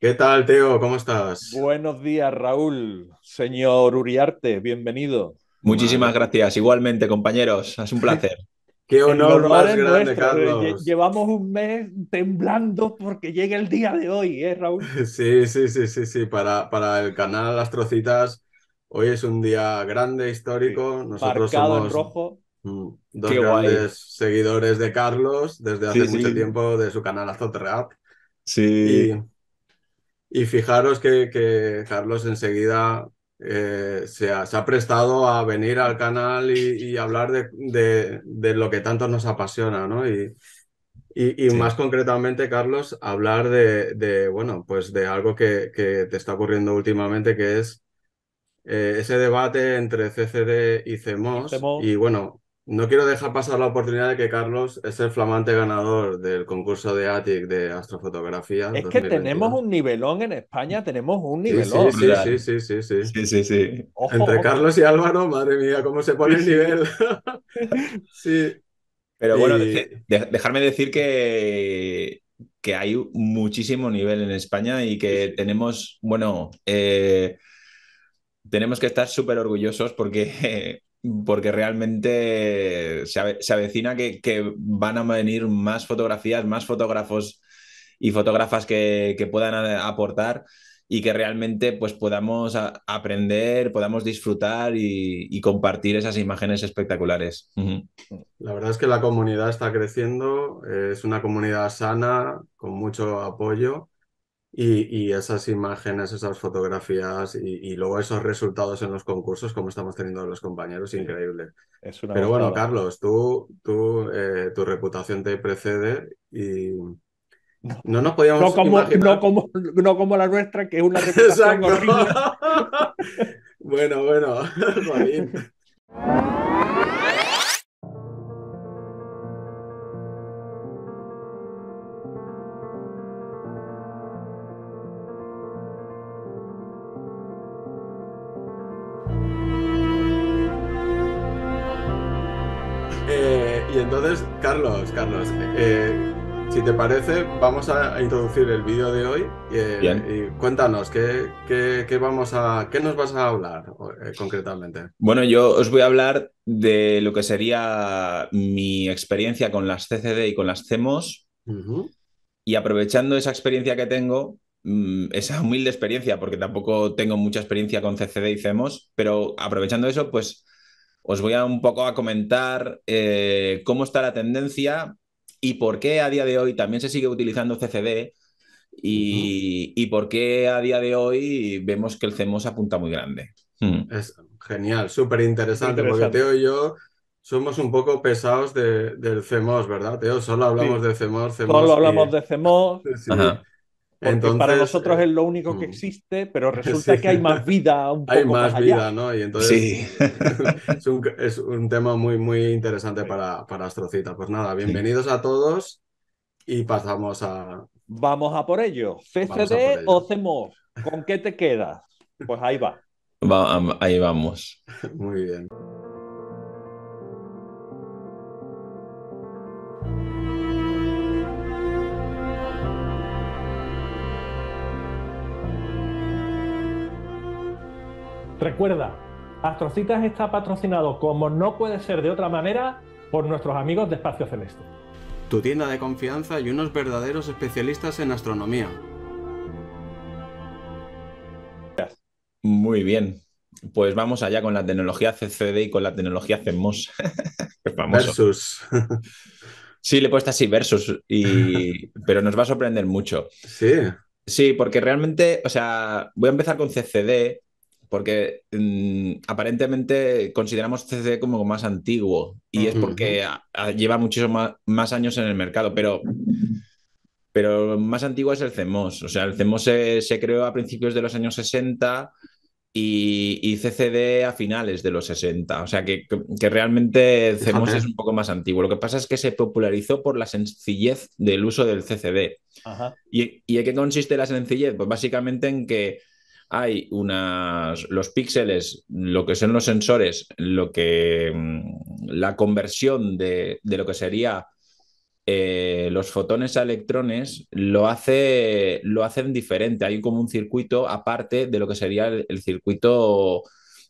¿Qué tal, Teo? ¿Cómo estás? Buenos días, Raúl. Señor Uriarte, bienvenido. Muchísimas gracias. Igualmente, compañeros. Es un placer. Qué honor más grande, eh, Carlos. Llevamos un mes temblando porque llega el día de hoy, ¿eh, Raúl? Sí, sí, sí, sí, sí. Para, para el canal Astrocitas, hoy es un día grande, histórico. Nosotros Marcado somos... en rojo. Mm, dos Qué seguidores de Carlos desde hace mucho tiempo de su canal React. Sí. Y fijaros que, Carlos enseguida eh, se, ha, prestado a venir al canal y, hablar de, lo que tanto nos apasiona, ¿no? Y, y, más concretamente, Carlos, hablar de, bueno, pues de algo que, que, te está ocurriendo últimamente, que es eh, ese debate entre CCD y Cemos. Y bueno, no quiero dejar pasar la oportunidad de que Carlos es el flamante ganador del concurso de ATIC de astrofotografía. Es que tenemos un nivelón en España, tenemos un nivelón. Sí, sí, sí, sí, sí, Entre Carlos y Álvaro, madre mía, cómo se pone el nivel. sí. Pero bueno, dejarme decir que, que hay muchísimo nivel en España y que tenemos, bueno, eh, tenemos que estar súper orgullosos porque porque realmente se, avecina que, van a venir más fotografías, más fotógrafos y fotógrafas que, puedan aportar y que realmente pues, podamos aprender, podamos disfrutar y, compartir esas imágenes espectaculares. La verdad es que la comunidad está creciendo, es una comunidad sana, con mucho apoyo y, esas imágenes, esas fotografías y, luego esos resultados en los concursos, como estamos teniendo los compañeros, increíble. Pero bueno, Carlos, tú, tú eh, tu reputación te precede y no nos podíamos. No como, no como, la nuestra, que es una reputación bueno, bueno, Carlos, Carlos, eh, si te parece, vamos a introducir el vídeo de hoy. Eh, y cuéntanos, ¿qué, vamos a, ¿qué nos vas a hablar eh, concretamente? Bueno, yo os voy a hablar de lo que sería mi experiencia con las CCD y con las CEMOS. Y aprovechando esa experiencia que tengo, mm, esa humilde experiencia, porque tampoco tengo mucha experiencia con CCD y CEMOS, pero aprovechando eso, pues os voy a un poco a comentar eh, cómo está la tendencia y por qué a día de hoy también se sigue utilizando CCD y, por qué a día de hoy vemos que el CMOS apunta muy grande. Hmm. Es genial, súper interesante, porque Teo y yo somos un poco pesados del CMOS, ¿verdad, Teo? Solo hablamos de CMOS, Solo hablamos de CMOS. Sí, para nosotros es lo único que existe, pero resulta que hay más vida. hay más, vida, ¿no? entonces sí. es, un, tema muy, muy interesante para, para Astrocita. Pues nada, bienvenidos a todos y pasamos a... Vamos a por ello. CCD o CMOS ¿con qué te quedas? Pues ahí va ahí vamos. Muy bien. Recuerda, Astrocitas está patrocinado como no puede ser de otra manera por nuestros amigos de Espacio Celeste. Tu tienda de confianza y unos verdaderos especialistas en astronomía. Muy bien. Pues vamos allá con la tecnología CCD y con la tecnología CMOS. versus. Sí, le he puesto así versus, y... pero nos va a sorprender mucho. Sí. Sí, porque realmente, o sea, voy a empezar con CCD, porque mm, aparentemente consideramos CCD como más antiguo y es porque lleva muchísimos más, años en el mercado, pero, pero más antiguo es el CEMOS. O sea, el CMOS se, creó a principios de los años 60 y, CCD a finales de los 60. O sea que, que, realmente CMOS es un poco más antiguo. Lo que pasa es que se popularizó por la sencillez del uso del CCD. ¿Y, ¿Y en qué consiste la sencillez? Pues básicamente en que hay unos los píxeles, lo que son los sensores, lo que mm, la conversión de, lo que sería eh, los fotones a electrones lo, hace, lo hacen diferente. Hay como un circuito aparte de lo que sería el, circuito,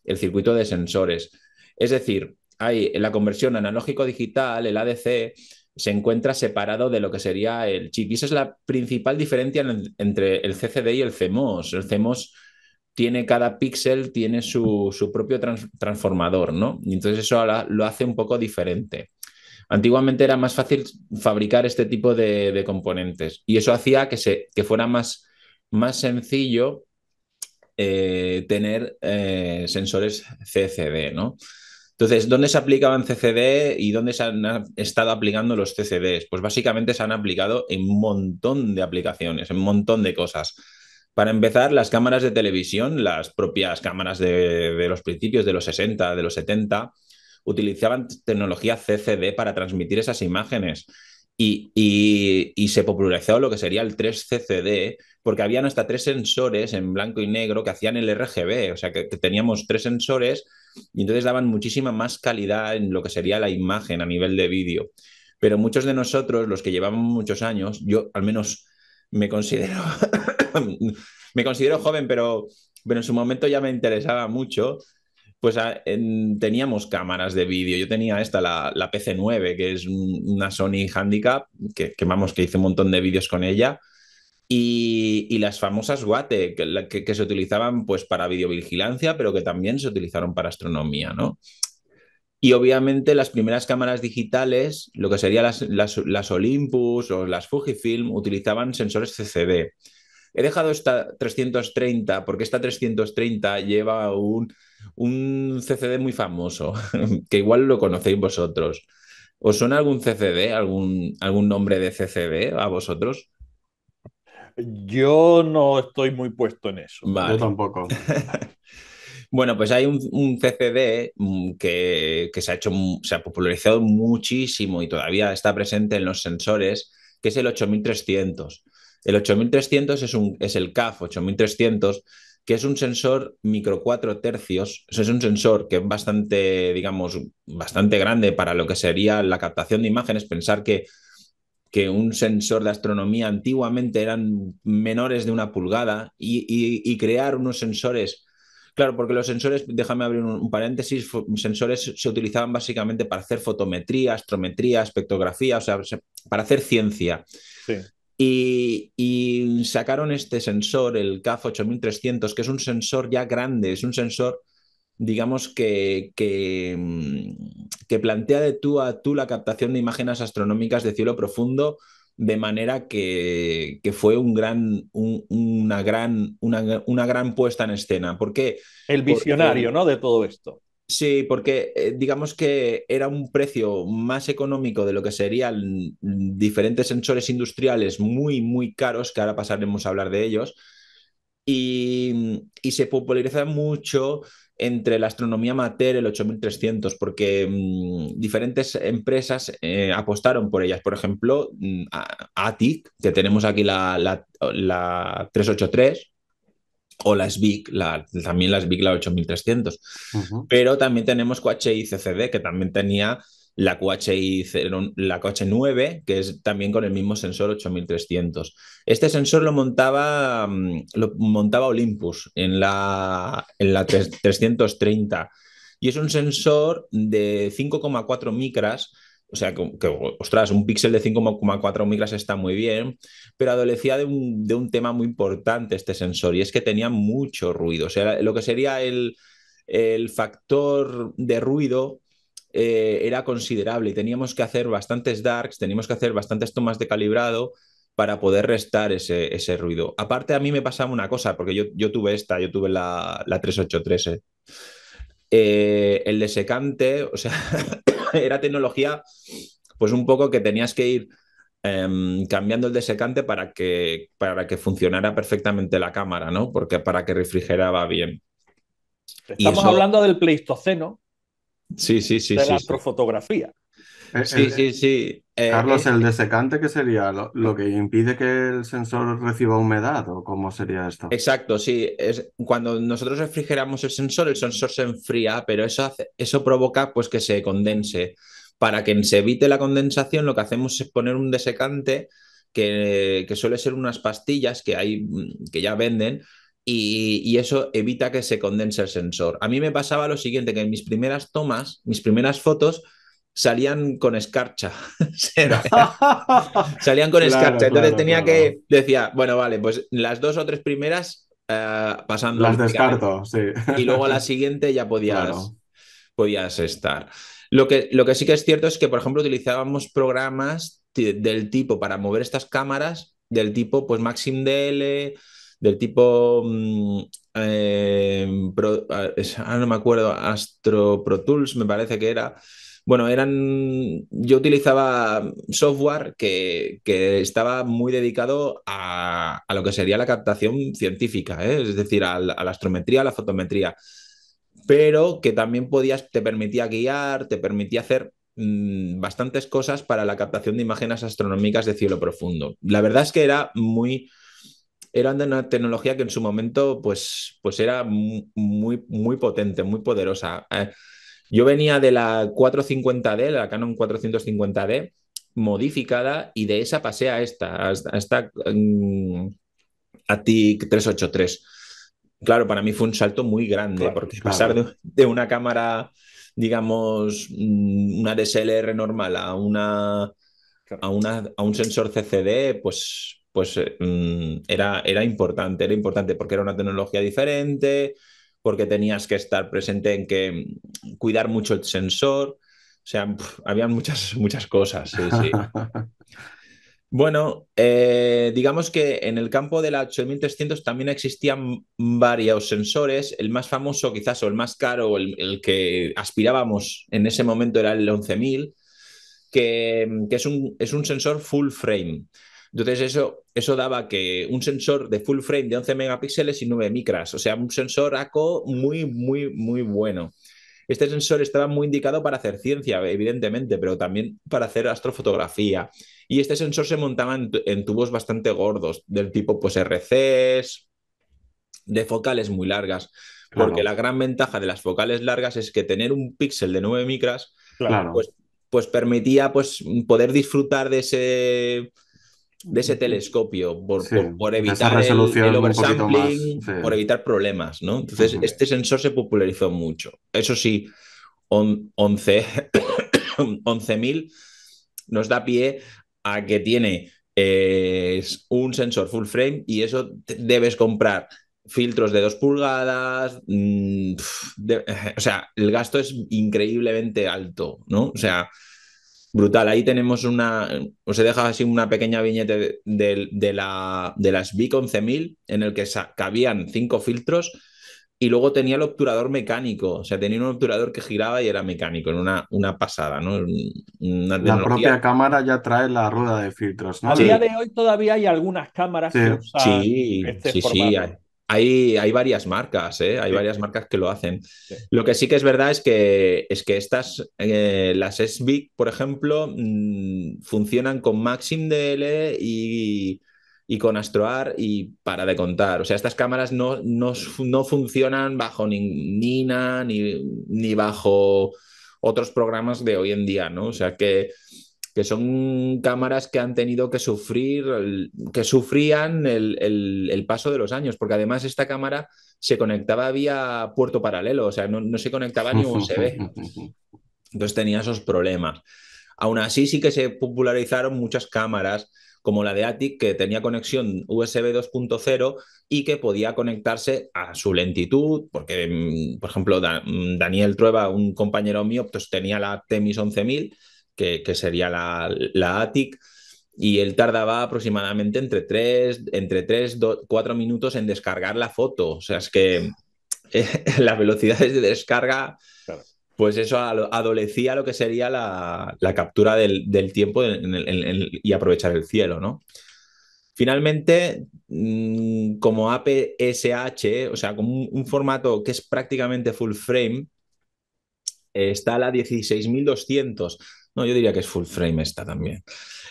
el circuito de sensores. Es decir, hay la conversión analógico-digital, el ADC, se encuentra separado de lo que sería el chip. Y esa es la principal diferencia entre el CCD y el El CMOS cada píxel, tiene su, propio transformador, ¿no? Y entonces eso ahora lo hace un poco diferente. Antiguamente era más fácil fabricar este tipo de, componentes y eso hacía que, se, que fuera más, más sencillo eh, tener eh, sensores CCD, ¿no? Entonces, ¿dónde se aplicaban CCD y dónde se han estado aplicando los CCDs? Pues básicamente se han aplicado en un montón de aplicaciones, en un montón de cosas. Para empezar, las cámaras de televisión, las propias cámaras de, los principios de los 60, de los 70, utilizaban tecnología CCD para transmitir esas imágenes. Y, se popularizó lo que sería el 3CCD, porque habían hasta tres sensores en blanco y negro que hacían el RGB, o sea que, que, teníamos tres sensores y entonces daban muchísima más calidad en lo que sería la imagen a nivel de vídeo. Pero muchos de nosotros, los que llevamos muchos años, yo al menos me considero, me considero joven, pero, en su momento ya me interesaba mucho. Pues ah, teníamos cámaras de vídeo. Yo tenía esta, la, la PC9, que es una Sony Handicap, que, que, vamos, que hice un montón de vídeos con ella. Y, las famosas Wate, que, que, se utilizaban pues para videovigilancia, pero que también se utilizaron para astronomía, ¿no? Y obviamente las primeras cámaras digitales, lo que serían las, Olympus o las Fujifilm, utilizaban sensores CCD. He dejado esta 330 porque esta 330 lleva un, CCD muy famoso, que igual lo conocéis vosotros. ¿Os suena algún CCD, algún, algún nombre de CCD a vosotros? Yo no estoy muy puesto en eso. Yo tampoco. Bueno, pues hay un, CCD mm, que, se ha hecho, se ha popularizado muchísimo y todavía está presente en los sensores, que es el 8300. El 8300 es, un, es el CAF 8300, que es un sensor micro 4 tercios. Es un sensor que es bastante, digamos, bastante grande para lo que sería la captación de imágenes. Pensar que que un sensor de astronomía antiguamente eran menores de una pulgada y crear unos sensores Claro, porque los sensores, déjame abrir un, paréntesis, sensores se utilizaban básicamente para hacer fotometría, astrometría, espectrografía, o sea, para hacer ciencia. Y, sacaron este sensor, el CAF 8300, que es un sensor ya grande, es un sensor, digamos, que, mm, que plantea de tú a tú la captación de imágenes astronómicas de cielo profundo de manera que, fue un gran, una, gran, una, gran puesta en escena. Porque, El visionario, ¿no? De todo esto. Sí, porque eh, digamos que era un precio más económico de lo que serían diferentes sensores industriales muy, muy caros, que ahora pasaremos a hablar de ellos. Y, y se populariza mucho entre la astronomía Mater, el 8300, porque mm, diferentes empresas eh, apostaron por ellas. Por ejemplo, mm, ATIC, que tenemos aquí la, 383, o la SBIC, también la SBIC, la 8300. Pero también tenemos QHICCD, que también tenía la QHI, QH 9, que es también con el mismo sensor 8300. Este sensor lo montaba, mm, lo montaba Olympus en la, la 330 y es un sensor de 5,4 micras. O sea, que, ostras, un píxel de 5,4 micras está muy bien, pero adolecía de un, tema muy importante este sensor, y es que tenía mucho ruido. O sea, lo que sería el, el factor de ruido eh, era considerable y teníamos que hacer bastantes darks, teníamos que hacer bastantes tomas de calibrado para poder restar ese, ruido. Aparte, a mí me pasaba una cosa, porque yo, tuve esta, yo tuve la, 3813 eh. Eh, el desecante, o sea, era tecnología, pues un poco que tenías que ir em, cambiando el desecante para que, para que funcionara perfectamente la cámara, ¿no? Porque para que refrigeraba bien. Estamos hablando del Pleistoceno, Sí, sí, sí. sí, la astrofotografía. sí, sí, eh, sí. Eh, Carlos, eh, el desecante, ¿qué sería? ¿Lo, que impide que el sensor reciba humedad o cómo sería esto? Exacto, sí. Es, cuando nosotros refrigeramos el sensor, el sensor se enfría, pero eso, eso provoca pues, que se condense. Para que se evite la condensación, lo que hacemos es poner un desecante que, que, suele ser unas pastillas que, hay, mm, que ya venden, y, eso evita que se condense el sensor. A mí me pasaba lo siguiente, que en mis primeras tomas, mis primeras fotos salían con escarcha. salían con escarcha. Entonces tenía que, decía, bueno, vale, pues las dos o tres primeras eh, pasando. Las descarto, sí. Y luego a la siguiente ya podías, estar. Lo que, lo que sí que es cierto es que, por ejemplo, utilizábamos programas del tipo para mover estas cámaras, del tipo, pues Maxim DL del tipo, mm, em, ah, no me acuerdo, Astro Pro Tools me parece que era. Bueno, eran. Yo utilizaba software que, estaba muy dedicado a, lo que sería la captación científica, ¿eh? es decir, a la, astrometría, a la fotometría. Pero que también podías, te permitía guiar, te permitía hacer mm, bastantes cosas para la captación de imágenes astronómicas de cielo profundo. La verdad es que era muy eran de una tecnología que en su momento pues, pues era muy, muy potente, muy poderosa. Eh, yo venía de la 450D, la Canon 450D, modificada y de esa pasé a esta, a esta a 383. Mm, claro, para mí fue un salto muy grande, porque pasar de, una cámara, digamos, mm, una DSLR normal a una, a una a un sensor CCD, pues pues eh, mm, era, importante, era importante porque era una tecnología diferente, porque tenías que estar presente en que mm, cuidar mucho el sensor, o sea, había muchas, muchas cosas, Bueno, eh, digamos que en el campo de la 8300 también existían varios sensores. El más famoso, quizás, o el más caro, el, el que aspirábamos en ese momento era el 11000, que, mm, que es, un, sensor full frame. Entonces eso, eso daba que un sensor de full frame de 11 megapíxeles y 9 micras, o sea, un sensor ACO muy, muy, muy bueno. Este sensor estaba muy indicado para hacer ciencia, evidentemente, pero también para hacer astrofotografía. Y este sensor se montaba en, tubos bastante gordos, del tipo pues RCs, de focales muy largas. Porque la gran ventaja de las focales largas es que tener un píxel de 9 micras, pues, pues permitía pues, poder disfrutar de ese de ese telescopio, por, por, evitar el, oversampling, por evitar problemas, ¿no? Entonces, este sensor se popularizó mucho. Eso sí, 11.000 nos da pie a que tiene eh, un sensor full frame y eso debes comprar filtros de 2 pulgadas, mm, o sea, el gasto es increíblemente alto, ¿no? O sea, Brutal, ahí tenemos una, os he dejado así una pequeña viñeta de, la, de las Bicon 11000 en el que cabían cinco filtros y luego tenía el obturador mecánico, o sea, tenía un obturador que giraba y era mecánico, en una, una pasada, ¿no? la propia cámara ya trae la rueda de filtros, ¿no? A día de hoy todavía hay algunas cámaras que usan sí, este sí, sí, hay, hay, varias marcas, ¿eh? hay varias marcas que lo hacen. Lo que sí que es verdad es que, es que estas, eh, las SBIC, por ejemplo, mm, funcionan con Maxim DL y, con AstroAR y para de contar. O sea, estas cámaras no, no, no funcionan bajo ni Nina ni, ni bajo otros programas de hoy en día, ¿no? O sea que que son cámaras que han tenido que sufrir, que sufrían el, paso de los años, porque además esta cámara se conectaba vía puerto paralelo, o sea, no, se conectaba ni USB. Entonces tenía esos problemas. Aún así sí que se popularizaron muchas cámaras, como la de Atic, que tenía conexión USB 2.0 y que podía conectarse a su lentitud, porque, mm, por ejemplo, Daniel Trueba, un compañero mío, pues tenía la Temis 11000 que, sería la, la, ATIC, y él tardaba aproximadamente entre 3, entre 4 minutos en descargar la foto. O sea, es que eh, las velocidades de descarga, pues eso adolecía lo que sería la, captura del, tiempo y aprovechar el cielo, ¿no? Finalmente, mm, como APSH, o sea, como un, un, formato que es prácticamente full frame, eh, está la 16200. No, yo diría que es full frame esta también.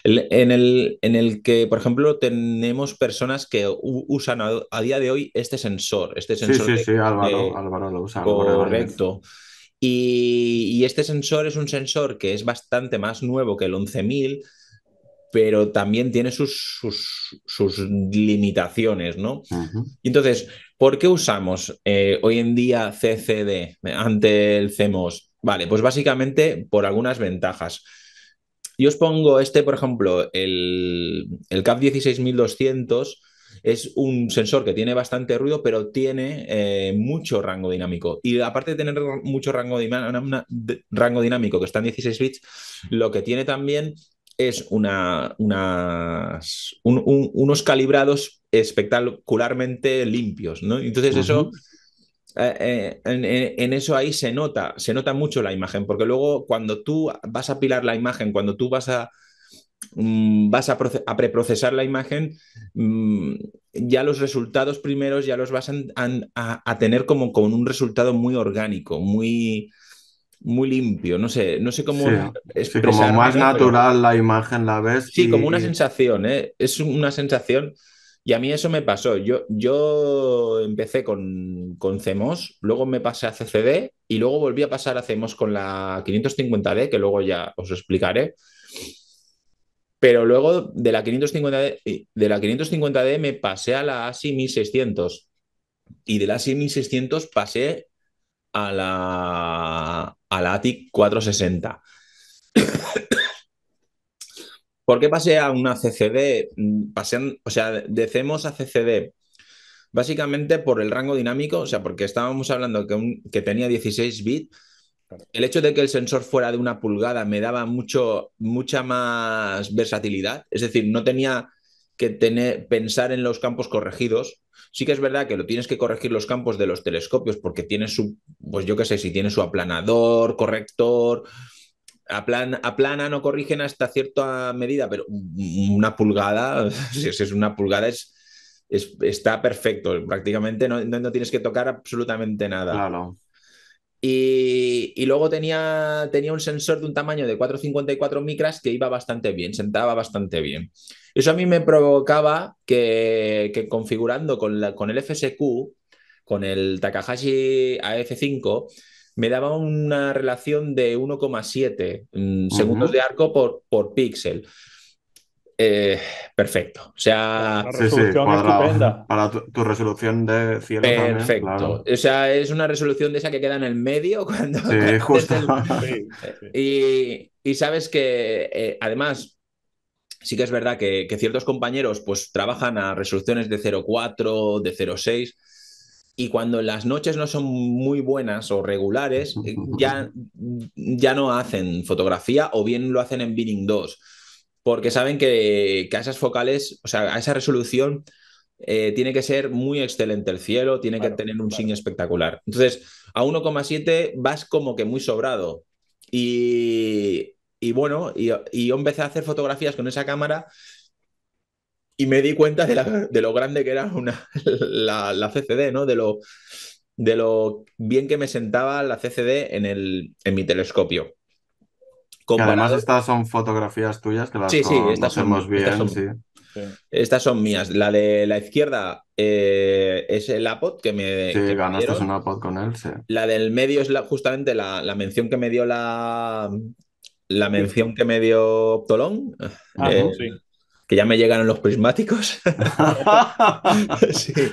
en, el, en, el, que, por ejemplo, tenemos personas que usan a, día de hoy este sensor. Este sensor sí, sí, sí, Álvaro, lo usa. Correcto. Y, este sensor es un sensor que es bastante más nuevo que el 11000, pero también tiene sus, limitaciones, ¿no? Entonces, ¿por qué usamos eh, hoy en día CCD ante el CMOS? Vale, pues básicamente por algunas ventajas. Yo os pongo este, por ejemplo, el, CAP 16200 es un sensor que tiene bastante ruido, pero tiene eh, mucho rango dinámico. Y aparte de tener mucho rango, dinámico, que está en 16 bits, lo que tiene también es unos calibrados espectacularmente limpios, ¿no? Entonces eso eh, en, eso ahí se nota, se nota mucho la imagen, porque luego cuando tú vas a pilar la imagen, cuando tú vas a mm, vas a, preprocesar la imagen, mm, ya los resultados primeros ya los vas a, tener como con un resultado muy orgánico, muy, muy limpio, no sé, no sé cómo es Sí, como más natural la imagen la ves. Sí, como una sensación, ¿eh? es una sensación y a mí eso me pasó. Yo, yo empecé con, con CMOS, luego me pasé a CCD y luego volví a pasar a CMOS con la 550D, que luego ya os explicaré. Pero luego de la 550D, de la 550D me pasé a la ASI 1600 y de la ASI 1600 pasé a la, a la ATIC 460. ¿Por qué pasé a una CCD? Mm, pasé, o sea, de a CCD. Básicamente por el rango dinámico, o sea, porque estábamos hablando que, tenía 16 bits. El hecho de que el sensor fuera de una pulgada me daba mucho, mucha más versatilidad. Es decir, no tenía que tener, pensar en los campos corregidos. Sí que es verdad que lo tienes que corregir los campos de los telescopios porque tiene su, pues yo qué sé, si tiene su aplanador, corrector, a plana no corrigen hasta cierta medida, pero una pulgada, si es una pulgada, es, está perfecto. Prácticamente no, tienes que tocar absolutamente nada. Y, luego tenía, tenía un sensor de un tamaño de 454 micras que iba bastante bien, sentaba bastante bien. Eso a mí me provocaba que, configurando con, la, con el FSQ, con el Takahashi AF5, me daba una relación de 1,7 mm, segundos de arco por, por píxel. Eh, perfecto. O sea, eh, para, tu, resolución de cielo. Perfecto. O sea, es una resolución de esa que queda en el medio cuando. Sí, y, sabes que eh, además. Sí que es verdad que, ciertos compañeros pues trabajan a resoluciones de 0.4, de 0.6 y cuando las noches no son muy buenas o regulares, eh, ya, ya no hacen fotografía o bien lo hacen en binning 2, porque saben que, a esas focales, o sea, a esa resolución eh, tiene que ser muy excelente el cielo, tiene que tener un signo espectacular. Entonces, a 1,7 vas como que muy sobrado. Y, bueno, y, y yo empecé a hacer fotografías con esa cámara y me di cuenta de, lo grande que era una, la, CCD, ¿no? De lo, de lo bien que me sentaba la CCD en, mi telescopio. Además, estas son fotografías tuyas que las, sí, bien. Estas son, mías. La de la izquierda eh, es el APOD que me. Sí, ganaste un APOD con él. La del medio es justamente la, mención que me dio la. La mención que me dio eh, sí que ya me llegaron los prismáticos.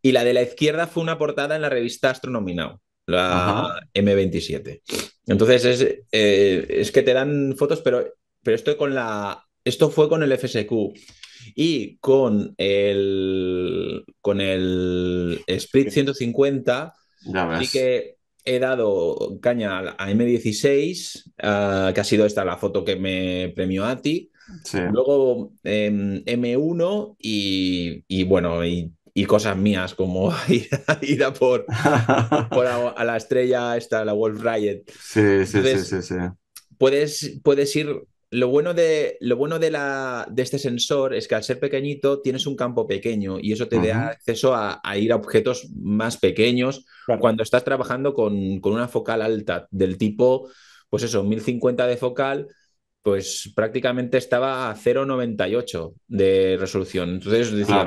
Y la de la izquierda fue una portada en la revista Astronominao la M27. Entonces eh, es, que te dan fotos, pero, pero esto, con la, esto fue con el FSQ y con el, con el Split 150. Así que he dado caña a M16, ah, que ha sido esta la foto que me premió Ati Luego M1 em, y, bueno, y, cosas mías como ir a, por, a, la estrella esta, la Wolf Riot. Sí, sí, sí, Puedes, puedes ir... Lo bueno, de, lo bueno de, este sensor es que al ser pequeñito tienes un campo pequeño y eso te da acceso a, ir a objetos más pequeños cuando estás trabajando con, con una focal alta del tipo, pues eso, 1050 de focal, pues prácticamente estaba a 0,98 de resolución. Entonces decía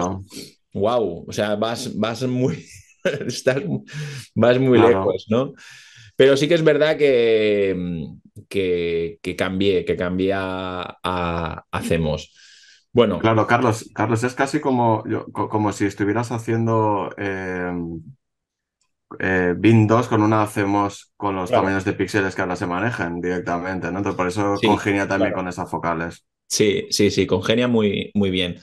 wow, o sea, vas, vas muy, muy lejos, ¿no? Pero sí que es verdad que, que, que cambié, que cambié a, Hacemos. Bueno. Claro, Carlos, Carlos, es casi como, yo, como si estuvieras haciendo eh, eh, BIN 2 con una hacemos con los tamaños de píxeles que ahora se manejan directamente, ¿no? Entonces por eso congenia también con esas focales. Sí, sí, sí, congenia muy, muy bien.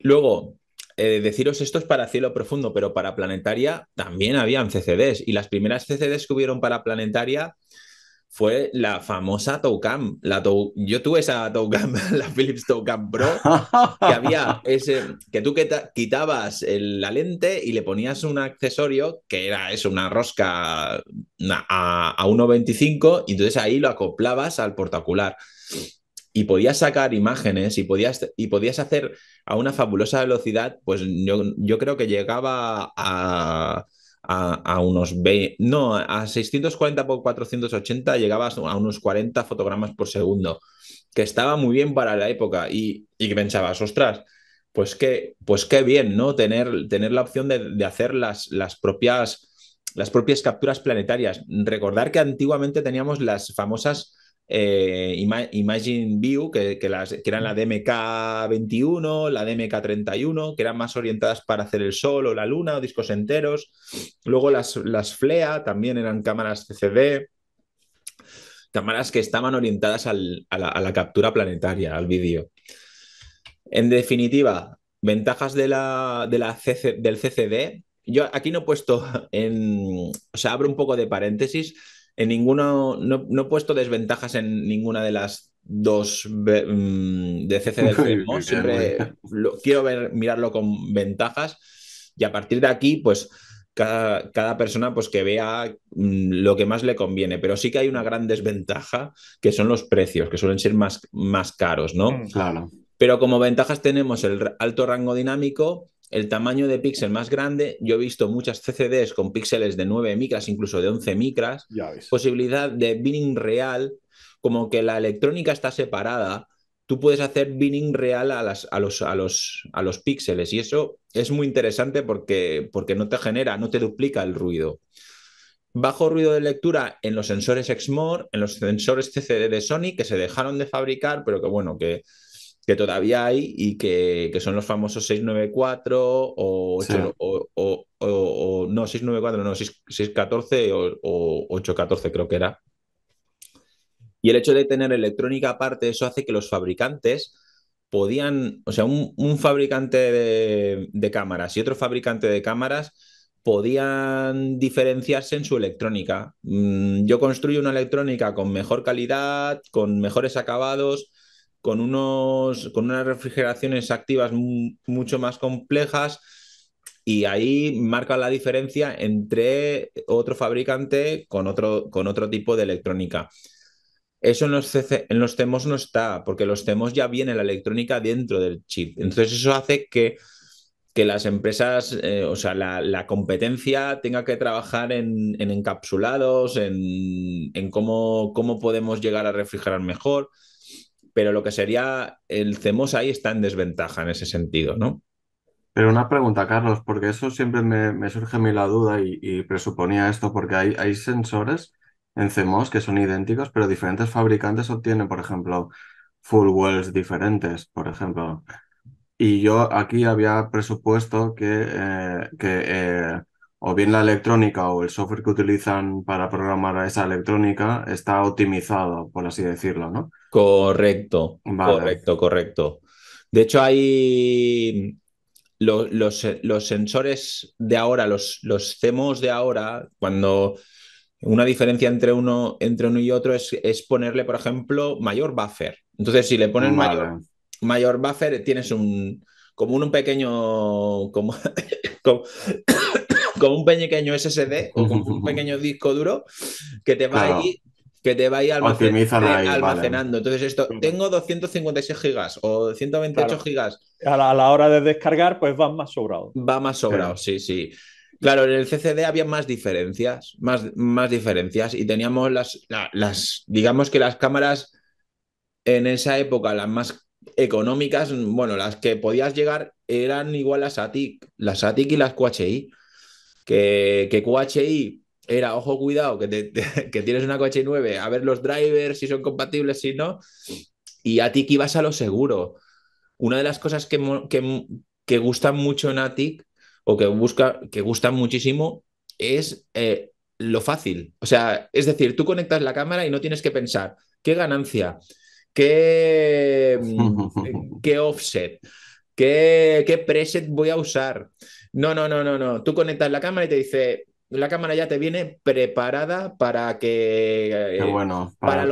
Luego, eh, deciros esto es para cielo profundo, pero para planetaria también habían CCDs y las primeras CCDs que hubieron para planetaria fue la famosa Toucan, La Yo tuve esa Toucan, la Philips Toucam Pro, que había ese, que tú quitabas la lente y le ponías un accesorio que era eso, una rosca a, 1.25 y entonces ahí lo acoplabas al portacular. Y podías sacar imágenes y podías, y podías hacer a una fabulosa velocidad, pues yo creo que llegaba a a, unos 20, no, a 640 por 480 llegabas a unos 40 fotogramas por segundo, que estaba muy bien para la época y, y pensabas, ostras, pues qué, pues qué bien, ¿no? Tener, tener la opción de, de hacer las, las, propias, las propias capturas planetarias. Recordar que antiguamente teníamos las famosas eh, Imagine View, que, eran la DMK 21, la DMK 31, que eran más orientadas para hacer el sol o la luna o discos enteros. Luego las, FLEA también eran cámaras CCD, cámaras que estaban orientadas a, la, captura planetaria, al vídeo. En definitiva, ventajas de del CCD. Yo aquí no he puesto en. O sea, abro un poco de paréntesis en ninguno, no, he puesto desventajas en ninguna de las dos mm, de CC del Siempre quiero ver, mirarlo con ventajas y a partir de aquí, pues cada, persona pues que vea mm, lo que más le conviene. Pero sí que hay una gran desventaja que son los precios, que suelen ser más, más caros, ¿no? Mm. Pero como ventajas tenemos el alto rango dinámico, el tamaño de píxel más grande, yo he visto muchas CCDs con píxeles de 9 micras, incluso de 11 micras, posibilidad de binning real, como que la electrónica está separada, tú puedes hacer binning real a, las, a, los, a, los, a los píxeles y eso es muy interesante porque, porque no te genera, no te duplica el ruido. Bajo ruido de lectura en los sensores XMOR, en los sensores CCD de Sony, que se dejaron de fabricar, pero que bueno, que que todavía hay y que, son los famosos 694 o, no, 694, no, 6, 614 o 814 creo que era. Y el hecho de tener electrónica aparte, eso hace que los fabricantes podían, o sea, un, fabricante de, de, cámaras y otro fabricante de cámaras podían diferenciarse en su electrónica. Mm, yo construyo una electrónica con mejor calidad, con mejores acabados, con, unas refrigeraciones activas mucho más complejas y ahí marca la diferencia entre otro fabricante con otro, con otro tipo de electrónica. Eso en los, CEMOS no está, porque los CEMOS ya viene la electrónica dentro del chip. Entonces eso hace que, las empresas, eh, o sea, la, competencia tenga que trabajar en, encapsulados, en, cómo, cómo podemos llegar a refrigerar mejor pero lo que sería el CMOS ahí está en desventaja en ese sentido, ¿no? Pero una pregunta, Carlos, porque eso siempre me, surge a mí la duda y, presuponía esto, porque hay, hay, sensores en CMOS que son idénticos, pero diferentes fabricantes obtienen, por ejemplo, full wells diferentes, por ejemplo. Y yo aquí había presupuesto que, eh, que eh, o bien la electrónica o el software que utilizan para programar esa electrónica está optimizado, por así decirlo, ¿no? Correcto, correcto, correcto. De hecho, hay los, los, sensores de ahora, los, los, de ahora, cuando una diferencia entre uno, entre uno y otro es, ponerle, por ejemplo, mayor buffer. Entonces, si le pones mayor, buffer, tienes un, como un, pequeño, como, con un pequeño SSD o con un pequeño disco duro que te va ahí que te va a ir almacenando. Entonces, esto, tengo 256 gigas o 128 GB gigas. A la, hora de descargar, pues va más sobrado Va más sobrado, sí, sí. Claro, en el CCD había más diferencias, más, más diferencias y teníamos las, las, digamos que las cámaras en esa época, las más económicas, bueno, las que podías llegar eran igual las ATIC, las ATIC y las QHI que, que QHI era, ojo, cuidado, que, tienes una QHI 9, a ver los drivers, si son compatibles, si no. Y ATIC ibas a lo seguro. Una de las cosas que, que, gustan mucho en ATIC, o que, busca, que gustan muchísimo, es eh, lo fácil. O sea, es decir, tú conectas la cámara y no tienes que pensar qué ganancia, qué, mm, qué offset, qué preset voy a usar. No, no, no, no, no. Tú conectas la cámara y te dice, la cámara ya te viene preparada para que... Eh, bueno, para,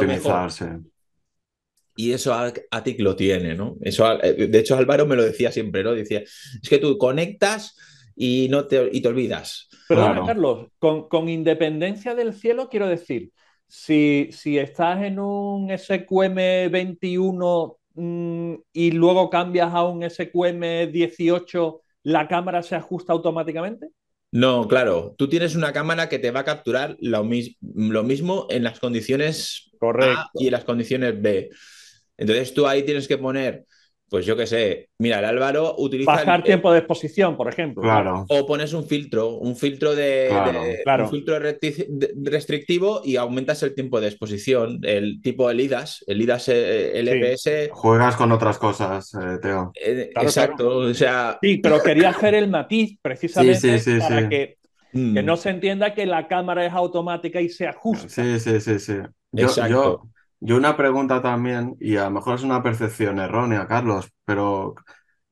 Y eso a ti lo tiene, ¿no? Eso, eh, de hecho, Álvaro me lo decía siempre, ¿no? Decía, es que tú conectas y, no te, olvidas. Pero Carlos, con, independencia del cielo, quiero decir, si, si estás en un SQM 21 mm, y luego cambias a un SQM 18 ¿la cámara se ajusta automáticamente? No, claro, tú tienes una cámara que te va a capturar lo, mismo en las condiciones A y en las condiciones B. Entonces tú ahí tienes que poner pues yo qué sé, mira, el Álvaro utiliza... Bajar tiempo de exposición, por ejemplo. Claro. O pones un filtro, un filtro de, claro, Un filtro restrictivo y aumentas el tiempo de exposición, el tipo de IDAS, el IDAS LPS. Eh, Juegas con otras cosas, eh, Teo. Eh, exacto, o sea... Sí, pero quería hacer el matiz precisamente para que, mm. que, no se entienda que la cámara es automática y se ajusta. Sí, sí, sí, sí. exacto. Yo una pregunta también, y a lo mejor es una percepción errónea, Carlos, pero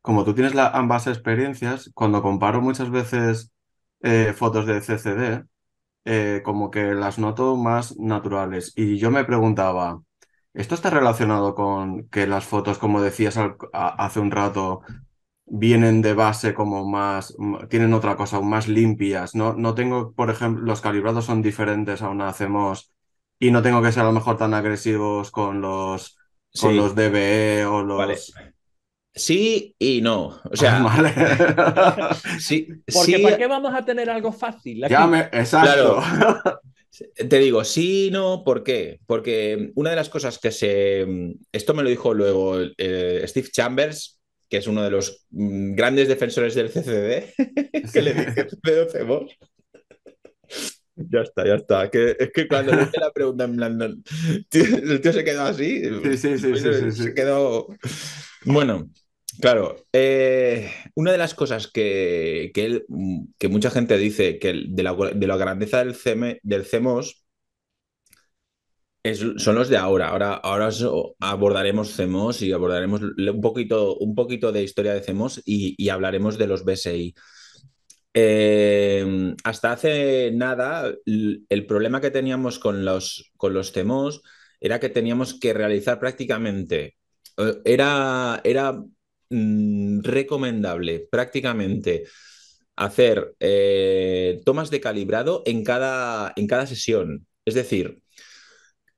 como tú tienes la, ambas experiencias, cuando comparo muchas veces eh, fotos de CCD, eh, como que las noto más naturales. Y yo me preguntaba, ¿esto está relacionado con que las fotos, como decías hace un rato, vienen de base como más, tienen otra cosa, aún más limpias? No, no tengo, por ejemplo, los calibrados son diferentes aún hacemos y no tengo que ser a lo mejor tan agresivos con los, con los DBE o los... Sí y no. O sea, vale. sí, Porque qué vamos a tener algo fácil? Exacto. Te digo, sí y no, ¿por qué? Porque una de las cosas que se. Esto me lo dijo luego eh, Steve Chambers, que es uno de los mm, grandes defensores del CCD, que le dije, ya está, ya está. es que cuando le hice la pregunta, en el tío se quedó así. Sí, sí, sí. Pues se quedó. Bueno, claro. Eh, una de las cosas que, él, que mucha gente dice que de la, grandeza del, CM, del Cemos es, son los de ahora. Ahora, ahora abordaremos CEMOS y abordaremos un poquito, un poquito de historia de CEMOS y, y hablaremos de los BSI. Em, hasta hace nada, el problema que teníamos con los, con los temos era que teníamos que realizar prácticamente, era, era mm, recomendable prácticamente hacer eh, tomas de calibrado en cada, en cada sesión. Es decir,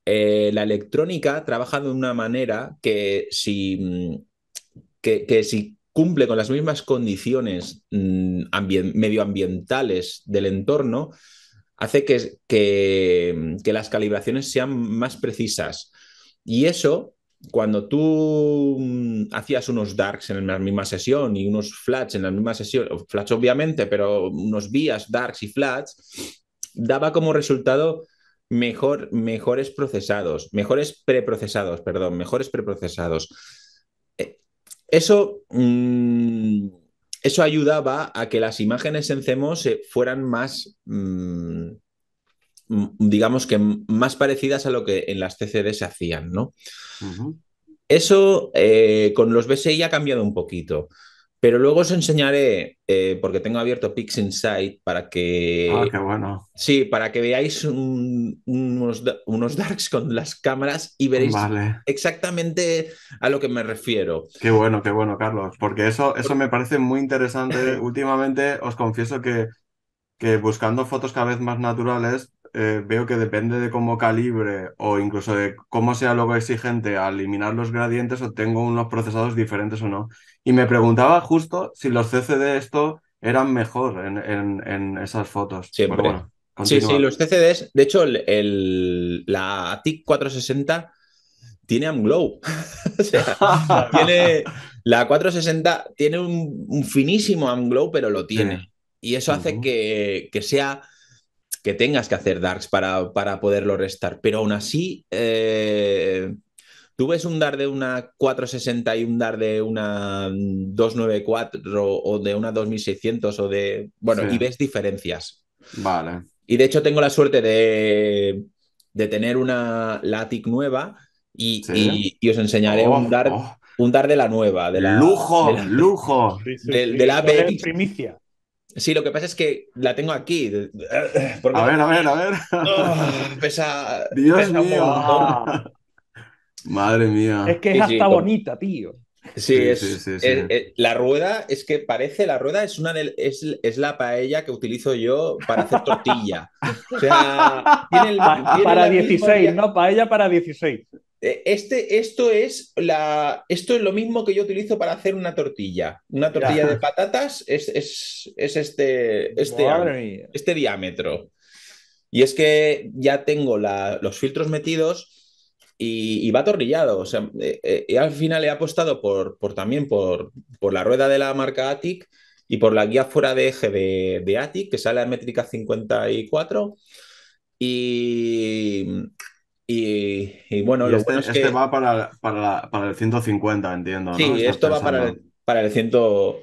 eh, la electrónica trabaja de una manera que si, mm, que si cumple con las mismas condiciones mm, medioambientales del entorno, hace que, que, las calibraciones sean más precisas. Y eso, cuando tú mm, hacías unos darks en la misma sesión y unos flats en la misma sesión, flats obviamente, pero unos vías, darks y flats, daba como resultado mejor, mejores procesados, mejores preprocesados, perdón, mejores preprocesados eso, mm, eso ayudaba a que las imágenes en CMOS fueran más, mm, mm, digamos que más parecidas a lo que en las CCD se hacían, ¿no? Eso eh, con los BSI ha cambiado un poquito. Pero luego os enseñaré, eh, porque tengo abierto Pix Insight para que. Ah, bueno. Sí, para que veáis unos, darks con las cámaras y veréis exactamente a lo que me refiero. Qué bueno, qué bueno, Carlos, porque eso, eso me parece muy interesante. Últimamente os confieso que, que buscando fotos cada vez más naturales, eh, veo que depende de cómo calibre o incluso de cómo sea luego exigente a eliminar los gradientes, obtengo unos procesados diferentes o no. Y me preguntaba justo si los CCD esto eran mejor en, esas fotos. Siempre. Pues sí, sí, los CCDs. De hecho, el, la TIC 460 tiene Amglow. tiene, la 460 tiene un, finísimo Amglow, pero lo tiene. Y eso hace que, sea que tengas que hacer darks para, para poderlo restar. Pero aún así, eh, Tú ves un DAR de una 460 y un DAR de una 294 o de una 2600 o de... Bueno, y ves diferencias. Vale. Y de hecho tengo la suerte de, tener una LATIC nueva y, os enseñaré un DAR... Un DAR de la nueva, de Lujo, lujo. De, la Primicia. Sí, lo que pasa es que la tengo aquí. A ver, a ver, a ver. Ah, pesa. Dios mío. Madre mía. Es que es hasta bonita, tío. Sí, es, la rueda, es que parece, la rueda es, una, es, la paella que utilizo yo para hacer tortilla. o sea, tiene para 16, ¿no? Paella para 16. E, este, esto, es la, esto es lo mismo que yo utilizo para hacer una tortilla. Una tortilla de patatas es, este, este, este diámetro. Y es que ya tengo los filtros metidos y, va atornillado. O sea, eh, eh, al final he apostado por, por también por, por, la rueda de la marca Atic y por la guía fuera de eje de, de Atic, que sale a métrica 54. Y, y, bueno, y este, este va para, para, el 150, entiendo. Sí, esto va para para, el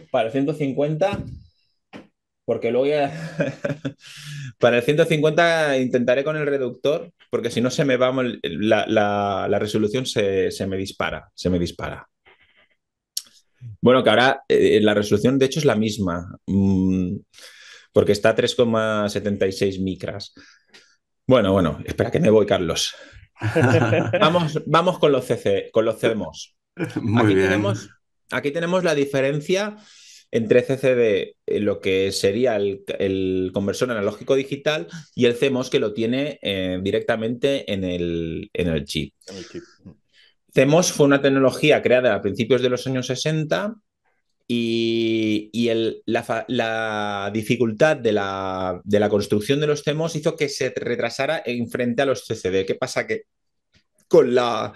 para el 150 porque luego ya... Para el 150 intentaré con el reductor, porque si no se me va, la, resolución se, me dispara, se me dispara. Bueno, que ahora eh, la resolución de hecho es la misma, mm, porque está a 3,76 micras. Bueno, bueno, espera que me voy, Carlos. vamos, vamos con los CC, con los CMOS. aquí Tenemos, aquí tenemos la diferencia entre CCD, eh, lo que sería el, conversor analógico digital, y el CMOS que lo tiene eh, directamente en el, chip. CMOS mm. fue una tecnología creada a principios de los años 60 y, la, dificultad de la, construcción de los CMOS hizo que se retrasara en frente a los CCD. ¿Qué pasa? Que con la,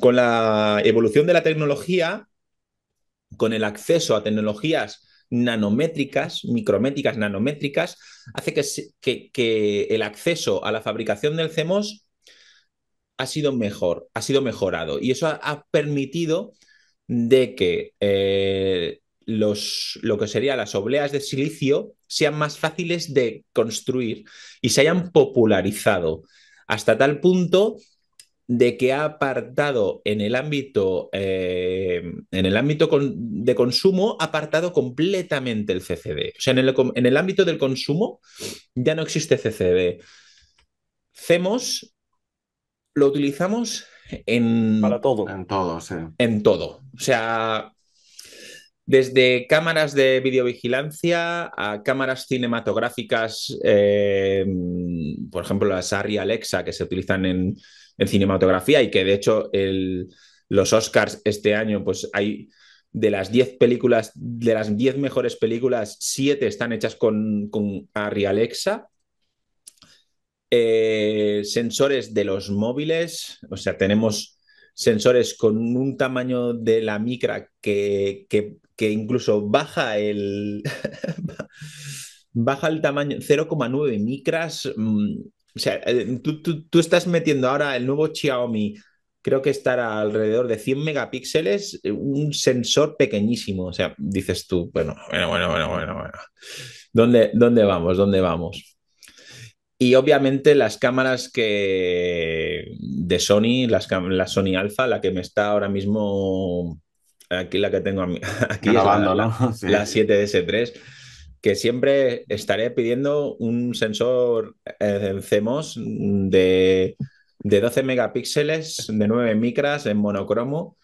con la evolución de la tecnología, con el acceso a tecnologías nanométricas, micrométricas, nanométricas, hace que, el acceso a la fabricación del CEMOS ha sido mejor, ha sido mejorado. Y eso ha, permitido de que eh, los, lo que serían las obleas de silicio sean más fáciles de construir y se hayan popularizado hasta tal punto de que ha apartado en el ámbito, eh, en el ámbito de consumo, ha apartado completamente el CCD. O sea, en el, ámbito del consumo ya no existe CCD. CEMOS lo utilizamos en... todo. En En todo. O sea, desde cámaras de videovigilancia a cámaras cinematográficas eh, por ejemplo, las ARRI Alexa que se utilizan en, cinematografía y que de hecho los Oscars este año, pues hay de las 10 películas, de las 10 mejores películas, 7 están hechas con, con ARRI Alexa. Eh, sensores de los móviles, o sea, tenemos sensores con un tamaño de la micra que, que incluso baja el... baja el tamaño 0,9 micras. Mm, o sea, eh, tú, estás metiendo ahora el nuevo Xiaomi, creo que estará alrededor de 100 megapíxeles, eh, un sensor pequeñísimo. O sea, dices tú, bueno, bueno, bueno, bueno, bueno. ¿Dónde, vamos? ¿Dónde vamos? Y obviamente las cámaras que de Sony, las la Sony Alpha, la que me está ahora mismo aquí la que tengo aquí la, la, 7S3 que siempre estaré pidiendo un sensor eh, CMOS de, 12 megapíxeles, de 9 micras en monocromo.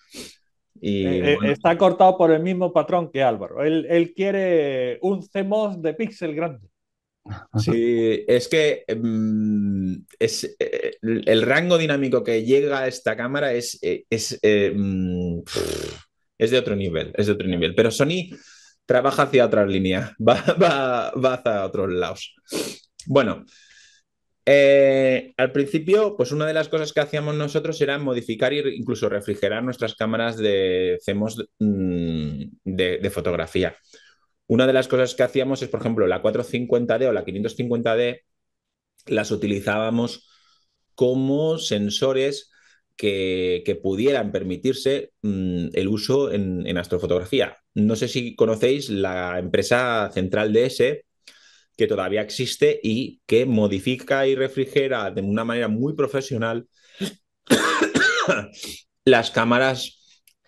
Y, eh, eh, Está cortado por el mismo patrón que Álvaro. Él, quiere un CMOS de píxel grande. Sí, es que em, es, el, rango dinámico que llega a esta cámara es, es, em, es de otro nivel, es de otro nivel. Pero Sony trabaja hacia otra línea, va, va, va hacia otros lados. Bueno, eh, al principio, pues una de las cosas que hacíamos nosotros era modificar e incluso refrigerar nuestras cámaras de CEMOS mm, de, fotografía. Una de las cosas que hacíamos es, por ejemplo, la 450D o la 550D, las utilizábamos como sensores que, pudieran permitirse mm, el uso en, astrofotografía. No sé si conocéis la empresa central DS, que todavía existe y que modifica y refrigera de una manera muy profesional las cámaras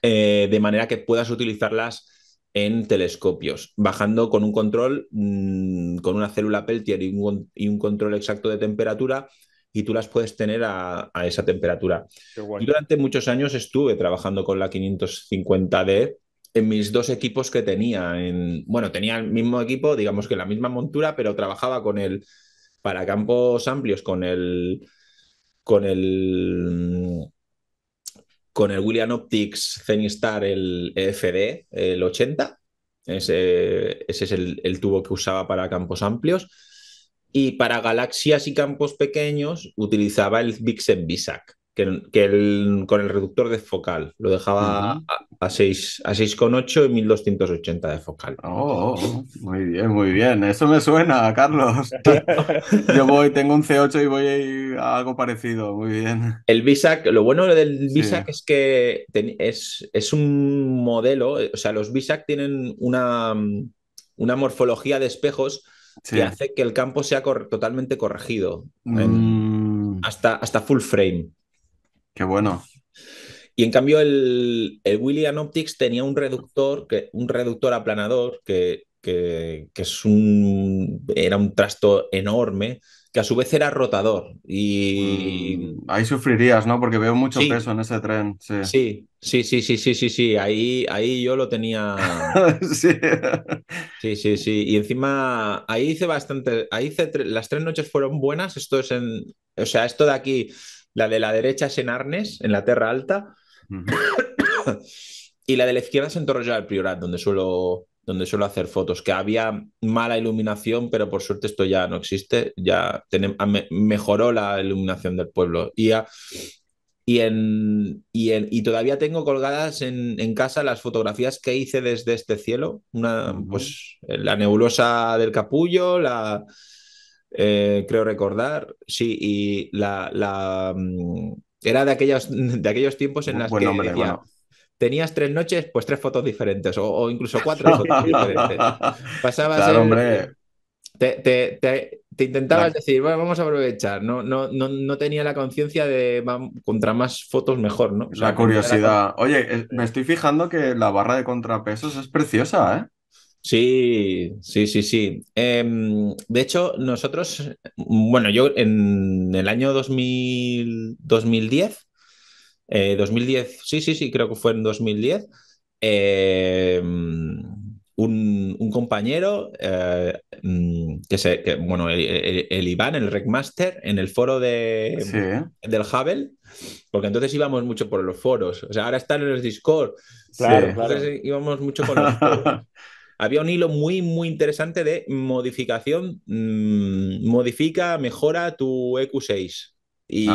eh, de manera que puedas utilizarlas en telescopios, bajando con un control, mm, con una célula Peltier y un, control exacto de temperatura, y tú las puedes tener a, esa temperatura. durante muchos años estuve trabajando con la 550D en mis dos equipos que tenía. En, bueno, tenía el mismo equipo, digamos que la misma montura, pero trabajaba con el, para campos amplios, con el, con el, con el William Optics Zenistar, el EFD, el 80. Ese, es el, el tubo que usaba para campos amplios y para galaxias y campos pequeños utilizaba el Vixen-Bisac, que, que con el reductor de focal lo dejaba a, 6,8 y 1280 de focal. Oh, oh, oh. muy bien, muy bien. Eso me suena, Carlos. Yo voy, tengo un C8 y voy a algo parecido. Muy bien. El BISAC, lo bueno del BISAC es que es, un modelo, o sea, los BISAC tienen una, una morfología de espejos que hace que el campo sea totalmente corregido. Mm. hasta, hasta full frame. Qué bueno. Y en cambio, el, el William Optics tenía un reductor, que, un reductor aplanador que, que es un, era un trasto enorme que a su vez era rotador. Y... Mm, ahí sufrirías, ¿no? Porque veo mucho peso en ese tren. Sí. sí, sí, sí, sí, sí, sí, Ahí, ahí yo lo tenía. sí. sí, sí, Y encima ahí hice bastante. Ahí hice las tres noches fueron buenas. Esto es en. O sea, esto de aquí, la de la derecha es en Arnes, en la Tierra Alta. y la de la izquierda es en Torrejal del Priorat, donde suelo donde suelo hacer fotos, que había mala iluminación, pero por suerte esto ya no existe, ya ah, mejoró la iluminación del pueblo. Y, y, en, y, todavía tengo colgadas en, casa las fotografías que hice desde este cielo, una, pues eh, la nebulosa del capullo, la... Eh, creo recordar, sí, y la, la mm, era de, de aquellos tiempos en las que tenías tres noches, pues tres fotos diferentes, o, incluso cuatro fotos diferentes. Pasabas Te, intentabas decir, bueno, vamos a aprovechar. No, no, no, tenía la conciencia de contra más fotos mejor, ¿no? la curiosidad. Oye, me estoy fijando que la barra de contrapesos es preciosa, ¿eh? Sí, sí, sí, sí. Em, de hecho, nosotros, bueno, yo en el año 2010 2010, eh, sí, sí, sí, creo que fue en 2010. Eh, un, compañero eh, mm, que se, que, bueno, el, Iván, el Recmaster, en el foro de, del Hubble, porque entonces íbamos mucho por los foros. O sea, ahora están en el Discord. íbamos mucho por los foros. Había un hilo muy, muy interesante de modificación. Mm, modifica, mejora tu EQ6. Y,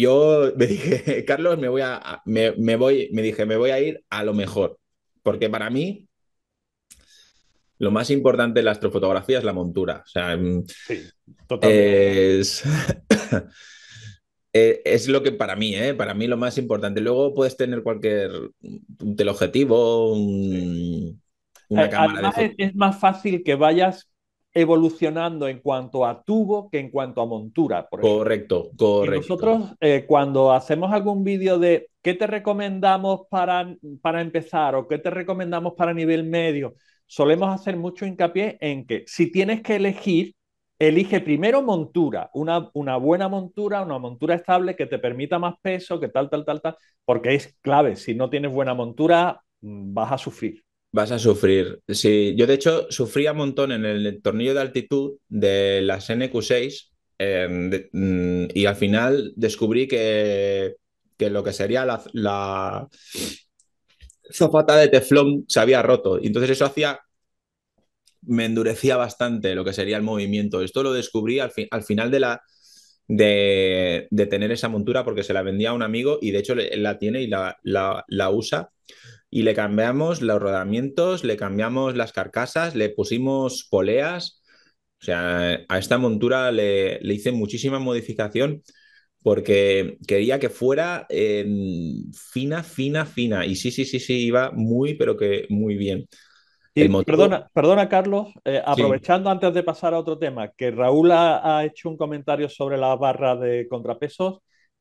yo me dije, Carlos, me voy a, me, voy, me dije, me voy a ir a lo mejor. Porque para mí, lo más importante en la astrofotografía es la montura. O sea, mm, e, Es, lo que para mí, ¿eh? para mí lo más importante. Luego puedes tener cualquier un teleobjetivo, una cámara de... Es más fácil que vayas evolucionando en cuanto a tubo que en cuanto a montura. correcto, correcto. nosotros eh, cuando hacemos algún vídeo de qué te recomendamos para, para empezar o qué te recomendamos para nivel medio, solemos hacer mucho hincapié en que si tienes que elegir, elige primero montura, una, una buena montura, una montura estable que te permita más peso, que tal, tal, tal, tal, porque es clave. Si no tienes buena montura, mm, vas a sufrir. Vas a sufrir. Sí, yo de hecho sufría un montón en el tornillo de altitud de las NQ6 em, mm, y al final descubrí que, lo que sería la, la, zapata de teflón se había roto. entonces eso hacía, me endurecía bastante lo que sería el movimiento. Esto lo descubrí al, final de la... De, tener esa montura porque se la vendía a un amigo y de hecho la tiene y la, la, la usa y le cambiamos los rodamientos, le cambiamos las carcasas, le pusimos poleas. O sea, a esta montura le, hice muchísima modificación porque quería que fuera em, fina, fina, fina. Y sí, sí, sí, sí, iba muy, pero que muy bien. Y perdona, Carlos, eh, aprovechando antes de pasar a otro tema, que Raúl ha, hecho un comentario sobre la barra de contrapesos.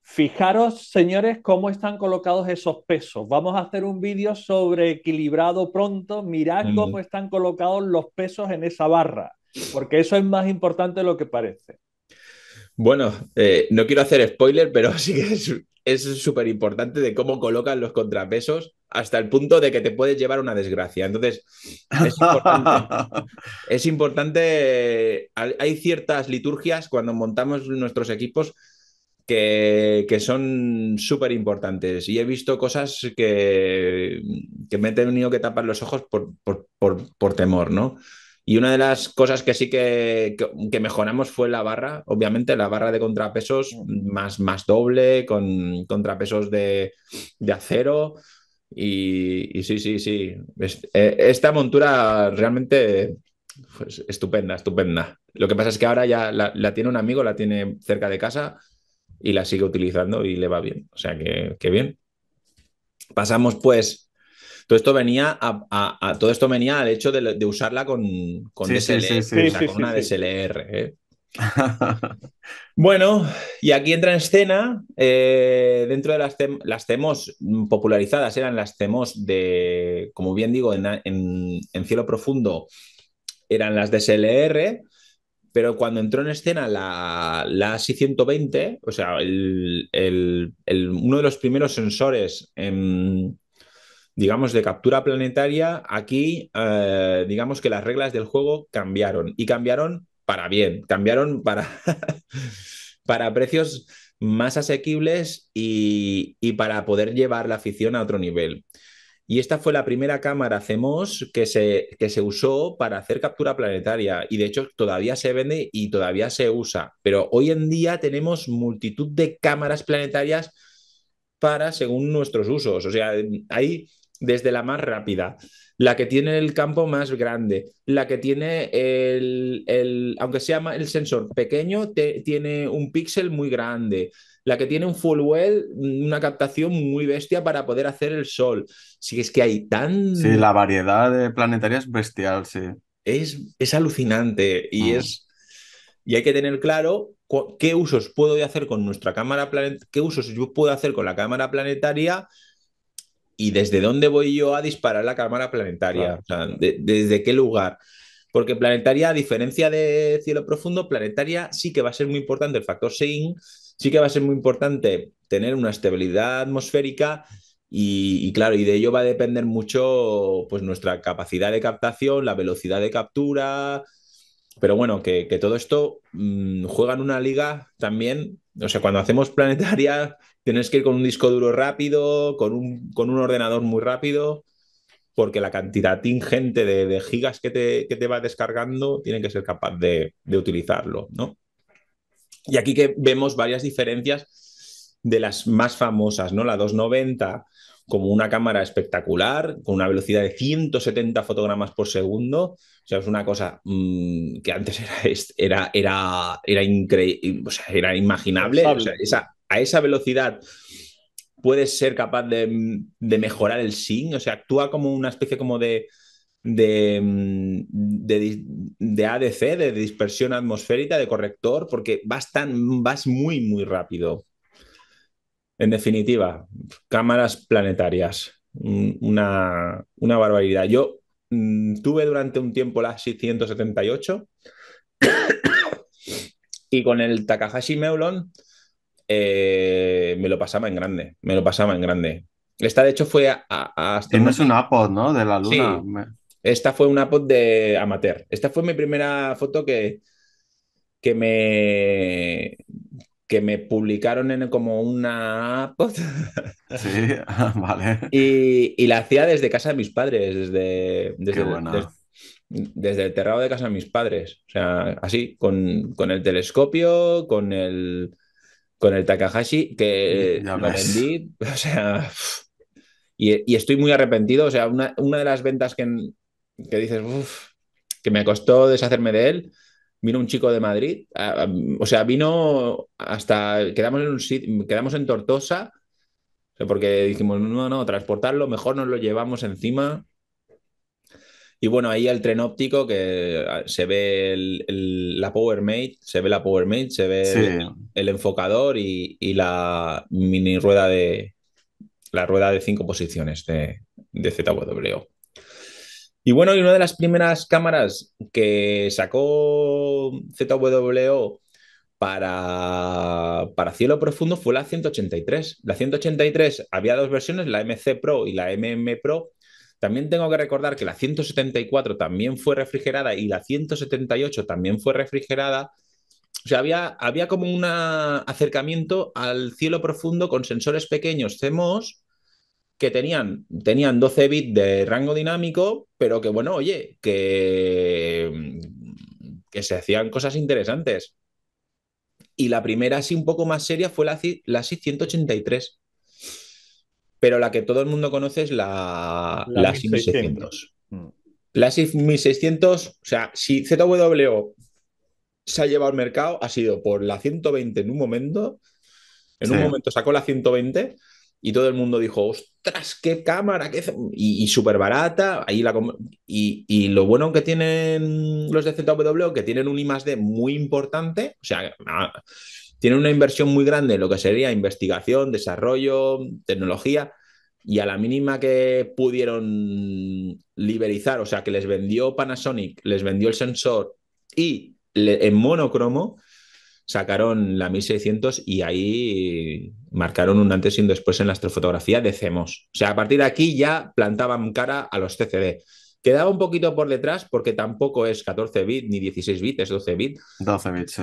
Fijaros, señores, cómo están colocados esos pesos. Vamos a hacer un vídeo sobre equilibrado pronto. Mirad mm. cómo están colocados los pesos en esa barra, porque eso es más importante de lo que parece. Bueno, eh, no quiero hacer spoiler, pero sí que es súper importante de cómo colocan los contrapesos hasta el punto de que te puedes llevar una desgracia. Entonces, es importante hay ciertas liturgias cuando montamos nuestros equipos que, que son súper importantes. Y he visto cosas que, que, me he tenido que tapar los ojos por, por, por, por temor, ¿no? Y una de las cosas que sí que, que, mejoramos fue la barra, obviamente, la barra de contrapesos más, más doble, con contrapesos de, de acero. Y, sí, sí, sí. Eh, esta montura realmente pues, estupenda, estupenda. Lo que pasa es que ahora ya la, la tiene un amigo, la tiene cerca de casa y la sigue utilizando y le va bien. O sea que, bien. Pasamos pues. Todo esto venía a, todo esto venía al hecho de, usarla con, con una DSLR. ¿eh? bueno, y aquí entra en escena, eh, dentro de las, las popularizadas, eran las CMOS de, como bien digo, en, en cielo profundo, eran las DSLR, pero cuando entró en escena la, la SI-120, o sea, uno de los primeros sensores, digamos, de captura planetaria, aquí, eh, digamos que las reglas del juego cambiaron y cambiaron para bien, cambiaron para, para precios más asequibles y, y, para poder llevar la afición a otro nivel. Y esta fue la primera cámara CMOS que se, se usó para hacer captura planetaria y de hecho todavía se vende y todavía se usa. Pero hoy en día tenemos multitud de cámaras planetarias para según nuestros usos. O sea, hay desde la más rápida, la que tiene el campo más grande, la que tiene el, el aunque sea el sensor pequeño, tiene un píxel muy grande, la que tiene un full well, una captación muy bestia para poder hacer el sol. sí es que hay tan... Sí, la variedad planetaria es bestial, sí. Es, es alucinante y ah. es... Y hay que tener claro qué usos puedo hacer con nuestra cámara planetaria, qué usos yo puedo hacer con la cámara planetaria y desde dónde voy yo a disparar la cámara planetaria, desde qué lugar. Porque planetaria, a diferencia de cielo profundo, planetaria sí que va a ser muy importante el factor seeing, sí que va a ser muy importante tener una estabilidad atmosférica y, claro, y de ello va a depender mucho pues nuestra capacidad de captación, la velocidad de captura, pero bueno, que, todo esto mm, juega en una liga también, o sea, cuando hacemos planetaria tienes que ir con un disco duro rápido, con un, con un ordenador muy rápido, porque la cantidad ingente de, gigas que te, que va descargando tiene que ser capaz de utilizarlo, ¿no? Y aquí que vemos varias diferencias de las más famosas, ¿no? La 290 como una cámara espectacular, con una velocidad de 170 fotogramas por segundo. O sea, es una cosa mm, que antes era, era, era, era, increíble, o sea, era imaginable. a esa velocidad puedes ser capaz de, de mejorar el sync, o sea, actúa como una especie como de de, mm, ADC, de dispersión atmosférica, de corrector, porque vas, vas muy, muy rápido. En definitiva, cámaras planetarias, una, una barbaridad. Yo mm, tuve durante un tiempo la 678 y con el Takahashi Meulon eh, me lo pasaba en grande, me lo pasaba en grande. Esta, de hecho, fue a, Tienes un ¿no? De la luna. Esta fue una pod de amateur. Esta fue mi primera foto que, que me que me publicaron en como una pod. Sí, vale. Y, la hacía desde casa de mis padres, desde, desde, desde, el terrado de casa de mis padres. O sea, así, con, el telescopio, con el, con el Takahashi, que lo vendí. O sea, y, estoy muy arrepentido. O sea, una, una de las ventas que, que dices, uff, que me costó deshacerme de él. Vino un chico de Madrid, o sea, vino hasta, quedamos en un quedamos en Tortosa, porque dijimos, no, no, transportarlo, mejor nos lo llevamos encima. Y bueno, ahí el tren óptico que se ve la Power la se ve la PowerMate, se ve el, enfocador y, la mini rueda de la rueda de cinco posiciones de, de y bueno, una de las primeras cámaras que sacó ZWO para, para cielo profundo fue la 183. La 183 había dos versiones, la MC Pro y la MM Pro. También tengo que recordar que la 174 también fue refrigerada y la 178 también fue refrigerada. O sea, había, había como un acercamiento al cielo profundo con sensores pequeños CMOS que tenían, tenían 12 bits de rango dinámico, pero que bueno, oye, que, mm, que se hacían cosas interesantes. Y la primera así un poco más seria fue la, la 183... Pero la que todo el mundo conoce es la, la, 1600. La SIF 1600, mm. o sea, si ZW... se ha llevado al mercado, ha sido por la 120 en un momento, en un momento sacó la 120 y todo el mundo dijo, ostras, qué cámara, qué... y, súper barata. Ahí la y, lo bueno que tienen los de ZW, que tienen un I muy importante, o sea, ah, tienen una inversión muy grande en lo que sería investigación, desarrollo, tecnología, y a la mínima que pudieron liberalizar, o sea, que les vendió Panasonic, les vendió el sensor y en monocromo, sacaron la 1600 y ahí marcaron un antes y un después en la astrofotografía de Cemos. O sea, a partir de aquí ya plantaban cara a los CCD. Quedaba un poquito por detrás porque tampoco es 14 bit ni 16 bits es 12 bit. 12 bits, sí.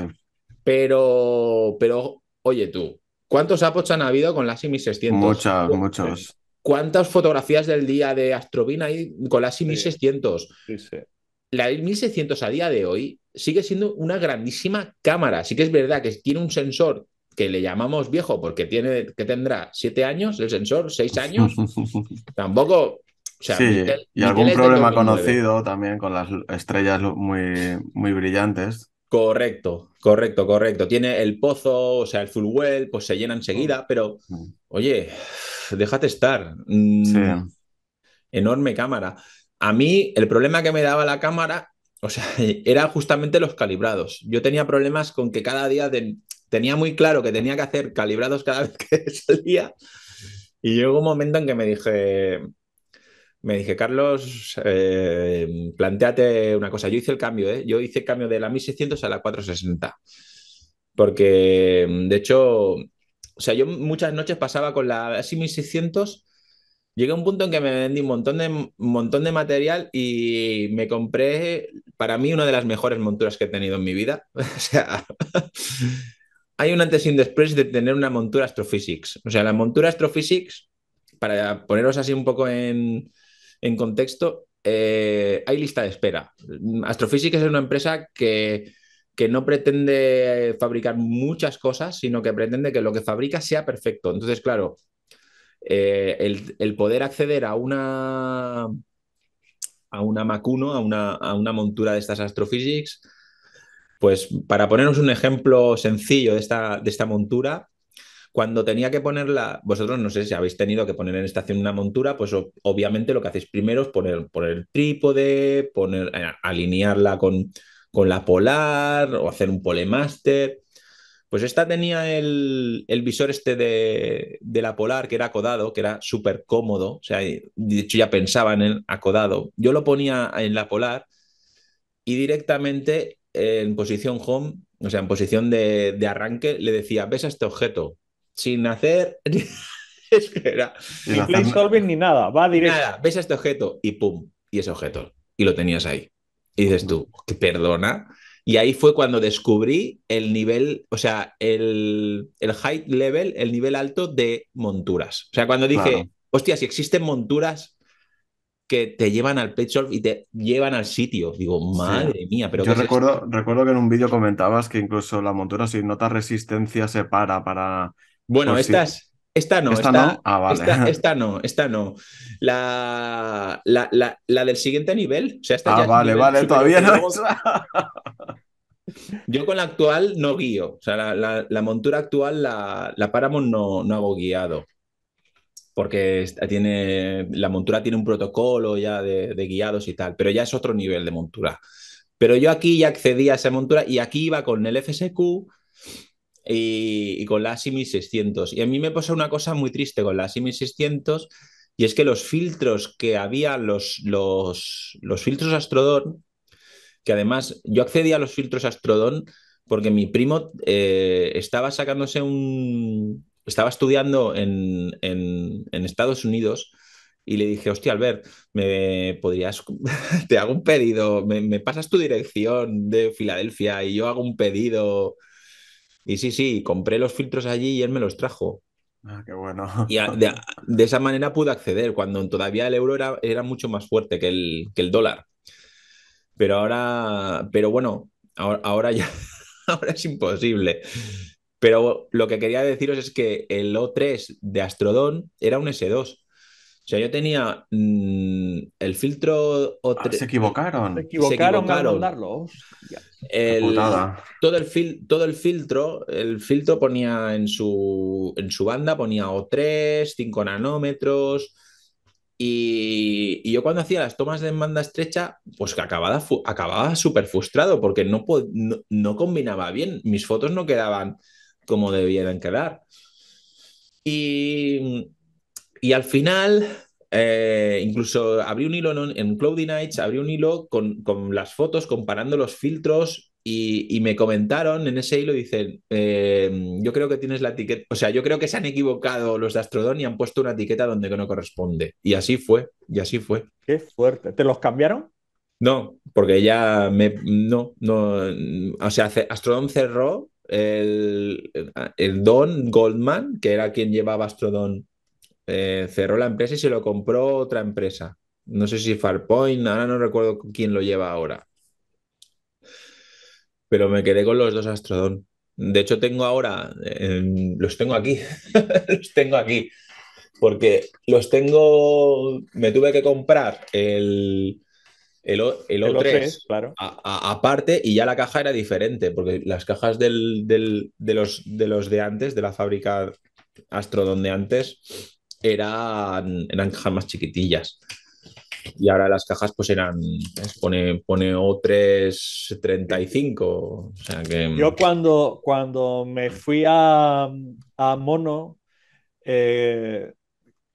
Pero, pero, oye tú, ¿cuántos apos han habido con la 1600? 600? Muchos, muchos. ¿Cuántas fotografías del día de Astrobin hay con la 1600? 600? Sí, sí la 1600 a día de hoy sigue siendo una grandísima cámara. Sí que es verdad que tiene un sensor que le llamamos viejo porque tiene que tendrá siete años el sensor, seis años. Tampoco. sí, y algún problema conocido también con las estrellas muy, muy brillantes. Correcto, correcto, correcto. Tiene el pozo, o sea, el full well, pues se llena enseguida, mm. pero mm. oye, déjate estar. Mm, sí. Enorme cámara. A mí el problema que me daba la cámara, o sea, era justamente los calibrados. Yo tenía problemas con que cada día tenía muy claro que tenía que hacer calibrados cada vez que salía. Y llegó un momento en que me dije, me dije, Carlos, eh, planteate una cosa. Yo hice el cambio, ¿eh? Yo hice el cambio de la 1600 a la 460. Porque, de hecho, o sea, yo muchas noches pasaba con la 1600 llegué a un punto en que me vendí un montón de, montón de material y me compré, para mí, una de las mejores monturas que he tenido en mi vida. o sea, hay un antes y un después de tener una montura Astrophysics. O sea, la montura Astrophysics, para poneros así un poco en, contexto, eh, hay lista de espera. Astrophysics es una empresa que que no pretende fabricar muchas cosas, sino que pretende que lo que fabrica sea perfecto. Entonces, claro, eh, el, poder acceder a una, a una Macuno, a una, a una montura de estas Astrophysics, pues para ponernos un ejemplo sencillo de esta, de esta montura, cuando tenía que ponerla, vosotros no sé si habéis tenido que poner en estación una montura, pues obviamente lo que hacéis primero es poner, poner el trípode, poner, eh, alinearla con, con la polar o hacer un polemaster. Pues esta tenía el, visor este de, la Polar, que era acodado, que era súper cómodo. O sea, de hecho ya pensaba en el acodado. Yo lo ponía en la Polar y directamente en posición home, o sea, en posición de, arranque, le decía, ves a este objeto, sin hacer... es Ni ni nada, va directo. Nada, ves a este objeto y pum, y ese objeto. Y lo tenías ahí. Y dices tú, ¿perdona? Y ahí fue cuando descubrí el nivel, o sea, el, el high level, el nivel alto de monturas. O sea, cuando dije, hostia, si existen monturas que te llevan al pet y te llevan al sitio. Digo, madre mía, pero. Yo recuerdo, recuerdo que en un vídeo comentabas que incluso la montura si nota resistencia se para para. Bueno, pues Esta no, esta, no? Ah, vale. esta, no, esta no. La, la, del siguiente nivel. O sea, esta ah, vale, vale, todavía no. Yo con la actual no guío. O sea, la, montura actual, la, la Paramount, no, no hago guiado. Porque tiene, la montura tiene un protocolo ya de, guiados y tal, pero ya es otro nivel de montura. Pero yo aquí ya accedí a esa montura y aquí iba con el FSQ y, con la ASIMI 600. Y a mí me pasó una cosa muy triste con la ASIMI 600 y es que los filtros que había, los, los, los filtros Astrodon, que además yo accedí a los filtros Astrodon porque mi primo eh, estaba sacándose un... estaba estudiando en, en, Estados Unidos y le dije, hostia, Albert, me podrías, te hago un pedido, me, pasas tu dirección de Filadelfia y yo hago un pedido. Y sí, sí, compré los filtros allí y él me los trajo. Ah, qué bueno. Y de, esa manera pude acceder cuando todavía el euro era, era mucho más fuerte que el dólar. Pero ahora, pero bueno, ahora, ya, ahora es imposible. Pero lo que quería deciros es que el O3 de Astrodon era un S2. O sea, yo tenía mm, el filtro O3. Ah, se equivocaron. Se equivocaron, se mandarlo. El, todo, el todo el filtro, el filtro ponía en su, en su banda, ponía O3, 5 nanómetros, y, yo cuando hacía las tomas de demanda estrecha, pues que acababa, acababa súper frustrado porque no, no, combinaba bien, mis fotos no quedaban como debieran quedar. Y, y al final, eh, incluso abrí un hilo en, en Cloudy Nights, abrí un hilo con, con las fotos, comparando los filtros y, me comentaron en ese hilo, dicen, eh, yo creo que tienes la etiqueta, o sea, yo creo que se han equivocado los de Astrodon y han puesto una etiqueta donde no corresponde. Y así fue, y así fue. Qué fuerte. ¿Te los cambiaron? No, porque ya me... No, no. O sea, Astrodon cerró el, Don Goldman, que era quien llevaba Astrodon, eh, cerró la empresa y se lo compró otra empresa. No sé si Farpoint, ahora no recuerdo quién lo lleva ahora pero me quedé con los dos Astrodon. De hecho, tengo ahora, los tengo aquí, los tengo aquí, porque los tengo, me tuve que comprar el, el, el, 3 claro. aparte y ya la caja era diferente, porque las cajas del, del, de, los, de los de antes, de la fábrica Astrodon de antes, eran, eran cajas más chiquitillas y ahora las cajas pues eran, pone, pone O335. O sea que... Mm. Yo cuando, cuando me fui a, a Mono, eh,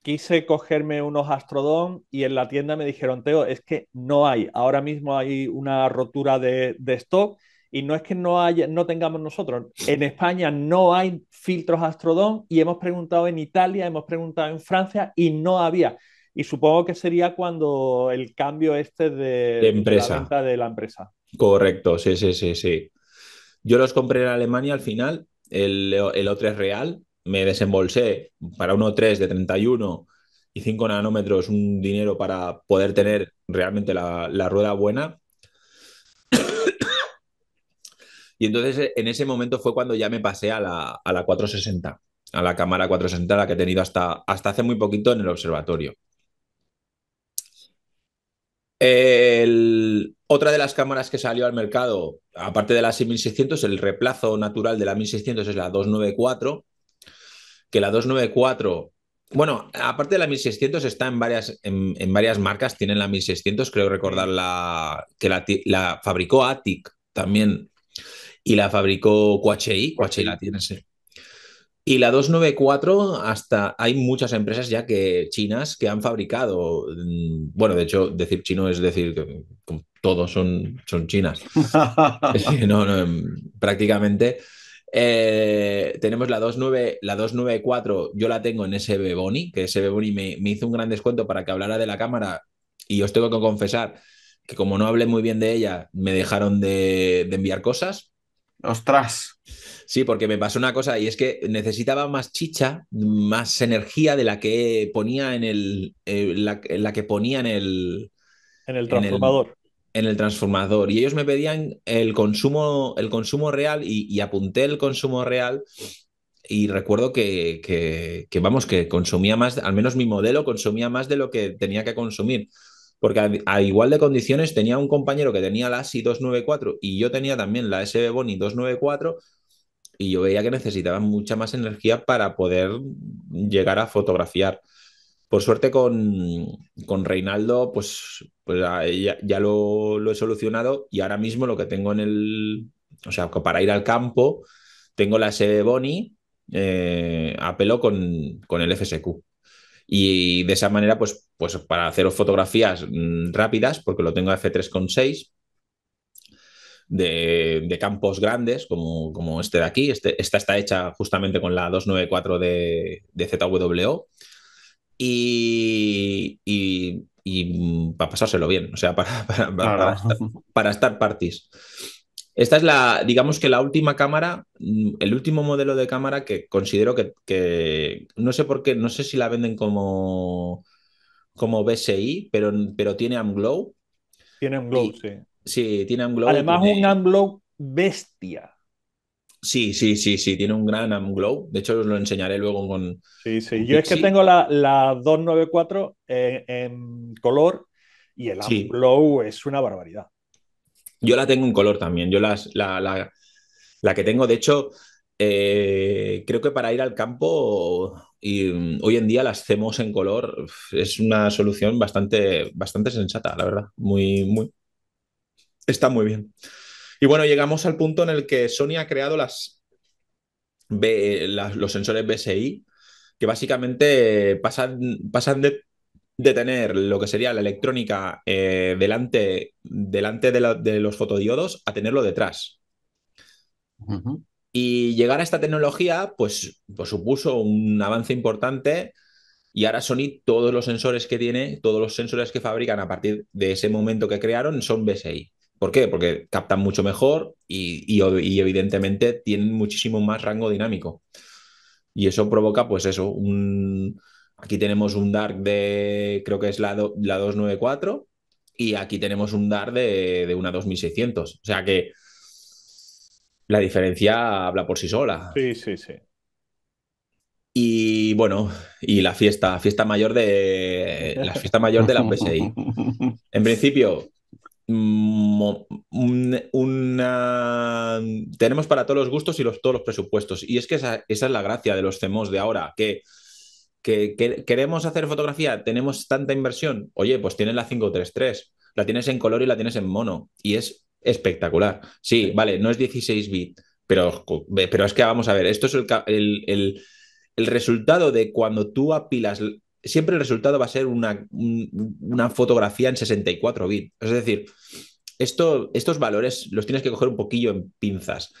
quise cogerme unos Astrodon y en la tienda me dijeron, Teo, es que no hay, ahora mismo hay una rotura de, stock. Y no es que no, haya, no tengamos nosotros. En España no hay filtros Astrodon y hemos preguntado en Italia, hemos preguntado en Francia y no había. Y supongo que sería cuando el cambio este de, empresa. la de la empresa. Correcto, sí, sí, sí, sí. Yo los compré en Alemania al final, el, el O3 real, me desembolsé para un O3 de 31 y 5 nanómetros un dinero para poder tener realmente la, rueda buena. y entonces en ese momento fue cuando ya me pasé a la, 460, a la cámara 460, la que he tenido hasta, hasta hace muy poquito en el observatorio otra de las cámaras que salió al mercado, aparte de la 6600, el reemplazo natural de la 1600 es la 294, que la 294, bueno, aparte de la 1600 está en varias, en, varias marcas, tienen la 1600, creo recordar la, que la, fabricó Atic también y la fabricó QHI QHI la tiene, sí. Y la 294, hasta hay muchas empresas ya que chinas que han fabricado, mm, bueno, de hecho, decir chino es decir que todos son, son chinas. no, em, prácticamente. Eh, tenemos la, 29, la 294, yo la tengo en SB Boni, que SB Boni me, hizo un gran descuento para que hablara de la cámara y os tengo que confesar que como no hablé muy bien de ella, me dejaron de, de enviar cosas. Ostras. Sí, porque me pasó una cosa y es que necesitaba más chicha, más energía de la que ponía en el. Eh, la, que ponía en el. En el transformador. En el, transformador. Y ellos me pedían el consumo, el consumo real y, apunté el consumo real. Y recuerdo que, vamos, que consumía más, al menos mi modelo consumía más de lo que tenía que consumir porque a, a, igual de condiciones tenía un compañero que tenía la ASI 294 y yo tenía también la SB Boni 294, y yo veía que necesitaba mucha más energía para poder llegar a fotografiar. Por suerte con, Reinaldo, pues, pues ya, ya lo, he solucionado y ahora mismo lo que tengo en el, o sea, para ir al campo, tengo la sede Boni eh, a pelo con, con el FSQ. Y de esa manera, pues, pues para hacer fotografías mm, rápidas, porque lo tengo a F3.6, de, campos grandes, como, como, este de aquí. Este, esta está hecha justamente con la 294 de, de ZWO. Y, y, para pasárselo bien, o sea, para, para, para, estar, parties. Esta es la, digamos que la última cámara, mm, el último modelo de cámara que considero que, que, no sé por qué, no sé si la venden como, como BSI, pero, pero tiene AmGlow. Tiene AmGlow, sí. Sí, tiene un glow. Además, un Amglow bestia. Sí, sí, sí, sí, tiene un gran glow. De hecho, os lo enseñaré luego con. Sí, sí. Yo es que tengo la, 294 en, color y el Amglow es una barbaridad. Yo la tengo en color también. Yo las, la, la, la que tengo, de hecho, eh, creo que para ir al campo y mm, hoy en día las hacemos en color es una solución bastante, bastante sensata, la verdad. Muy, muy, Está muy bien. Y bueno, llegamos al punto en el que Sony ha creado las, los sensores BSI, que básicamente pasan, pasan de, tener lo que sería la electrónica eh, delante, delante de, los fotodiodos a tenerlo detrás. Y llegar a esta tecnología, pues, pues supuso un avance importante. Y ahora Sony, todos los sensores que tiene, todos los sensores que fabrican a partir de ese momento que crearon son BSI. ¿Por qué? Porque captan mucho mejor y, evidentemente tienen muchísimo más rango dinámico. Y eso provoca, pues eso, Aquí tenemos un dark de, creo que es la, la 294 y aquí tenemos un Dark de, de una 2600. O sea que la diferencia habla por sí sola. Sí, sí, sí. Y bueno, y la fiesta, fiesta mayor de la fiesta mayor de la PSI. En principio, tenemos para todos los gustos y los, todos los presupuestos. Y es que esa, es la gracia de los CEMOs de ahora, que, que, queremos hacer fotografía, tenemos tanta inversión. Oye, pues tienes la 533, la tienes en color y la tienes en mono. Y es espectacular. Sí, vale, no es 16 bit, pero, pero es que vamos a ver, esto es el, el, el resultado de cuando tú apilas siempre el resultado va a ser una, fotografía en 64 bits. Es decir, esto, estos valores los tienes que coger un poquillo en pinzas.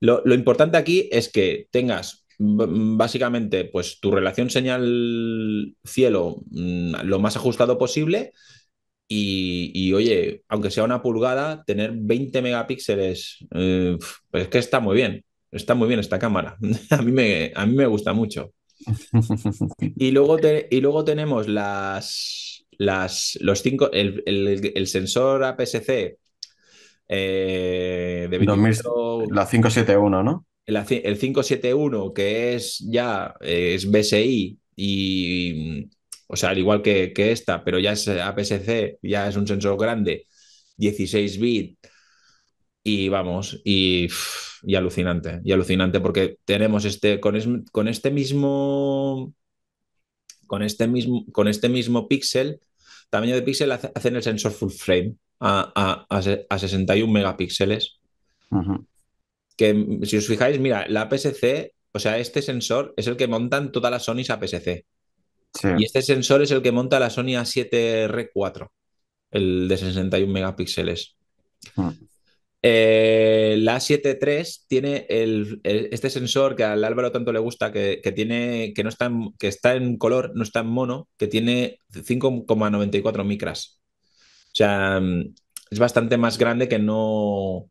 Lo, importante aquí es que tengas mm, básicamente pues tu relación señal cielo mm, lo más ajustado posible y, oye, aunque sea una pulgada, tener 20 megapíxeles, pues es que está muy bien, está muy bien esta cámara. a, mí me, a mí me gusta mucho. y, luego y luego tenemos las, las, los cinco, el, sensor APS-C eh, de la 571, ¿no? El, 571, que es ya, eh, es BSI y, o sea, al igual que, esta, pero ya es APS-C, ya es un sensor grande, 16 bit, y vamos, y y alucinante, y alucinante porque tenemos este, con, este mismo, con este mismo, con este mismo píxel, tamaño de píxel hacen el sensor full frame a, a, a 61 megapíxeles. Que si os fijáis, mira, la PSC o sea, este sensor es el que montan todas las Sony APS-C. Y este sensor es el que monta la Sony A7R4, el de 61 megapíxeles. Mm. Eh, la 73 tiene este sensor que al Álvaro tanto le gusta, que, tiene, que, no está en, que está en color, no está en mono, que tiene 5,94 micras. O sea, mm, es bastante más grande que no,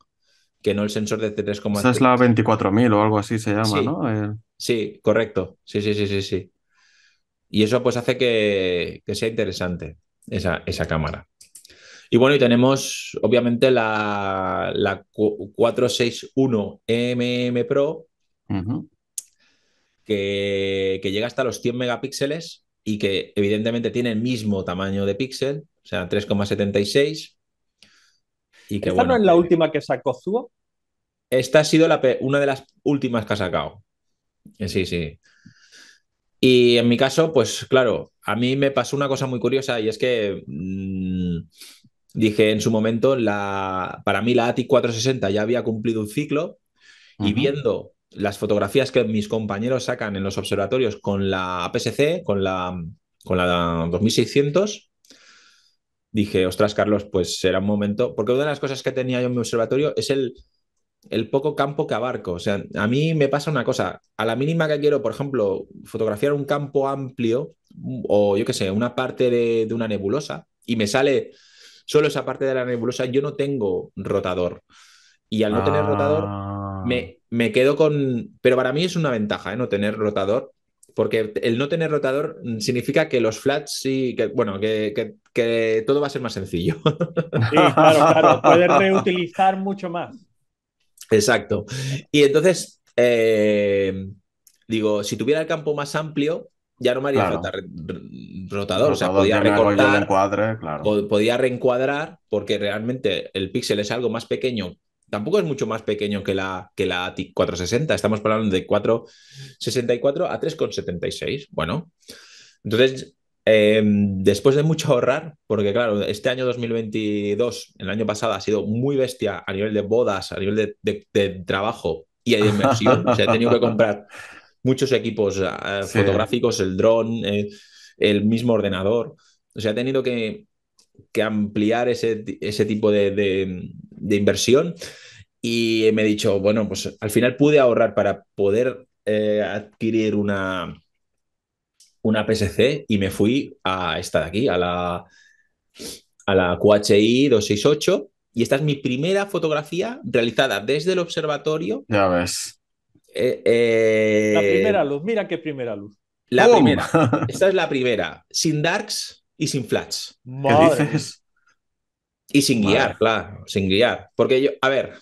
que no el sensor de 3,3. Esa es la 24.000 o algo así se llama, sí, ¿no? Sí, correcto. Sí, sí, sí, sí, sí. Y eso pues hace que, que sea interesante esa, esa cámara. Y bueno, y tenemos obviamente la, 461 mm Pro, que, llega hasta los 100 megapíxeles y que evidentemente tiene el mismo tamaño de píxel, o sea, 3,76. Y que, ¿Esta no es la eh, última que sacó Zuo? Esta ha sido la, una de las últimas que ha sacado. Eh, sí, sí. Y en mi caso, pues claro, a mí me pasó una cosa muy curiosa y es que mm, Dije en su momento, la, para mí la ATI 460 ya había cumplido un ciclo y viendo las fotografías que mis compañeros sacan en los observatorios con la APSC, con la, con la 2600, dije, ostras, Carlos, pues será un momento, porque una de las cosas que tenía yo en mi observatorio es el, el poco campo que abarco. O sea, a mí me pasa una cosa, a la mínima que quiero, por ejemplo, fotografiar un campo amplio o yo qué sé, una parte de, de una nebulosa y me sale solo esa parte de la nebulosa, yo no tengo rotador. Y al no tener rotador, ah. me, me, quedo con... Pero para mí es una ventaja, ¿eh? No tener rotador, porque el no tener rotador significa que los flats sí, que, bueno, que, todo va a ser más sencillo. Sí, claro, claro, puedes reutilizar mucho más. Exacto. Y entonces, eh, digo, si tuviera el campo más amplio, ya no me haría rotador, o sea, podía claro. podía reencuadrar, porque realmente el píxel es algo más pequeño, tampoco es mucho más pequeño que la, que la 460, estamos hablando de 464 a 3,76, bueno, entonces... Em, después de mucho ahorrar, porque claro, este año 2022, el año pasado, ha sido muy bestia a nivel de bodas, a nivel de, trabajo y de inversión. o sea, tenido que comprar muchos equipos eh, fotográficos, el dron, eh, el mismo ordenador. O sea, ha tenido que, ampliar ese, ese tipo de, inversión y me he dicho, bueno, pues al final pude ahorrar para poder eh, adquirir una, una PSC y me fui a esta de aquí, a la, a la QHI 268. Y esta es mi primera fotografía realizada desde el observatorio. Ya ves eh, eh, la primera luz, mira qué primera luz. La primera. Esta es la primera. Sin darks y sin flats. Y sin guiar, claro. Sin guiar. Porque yo, a ver,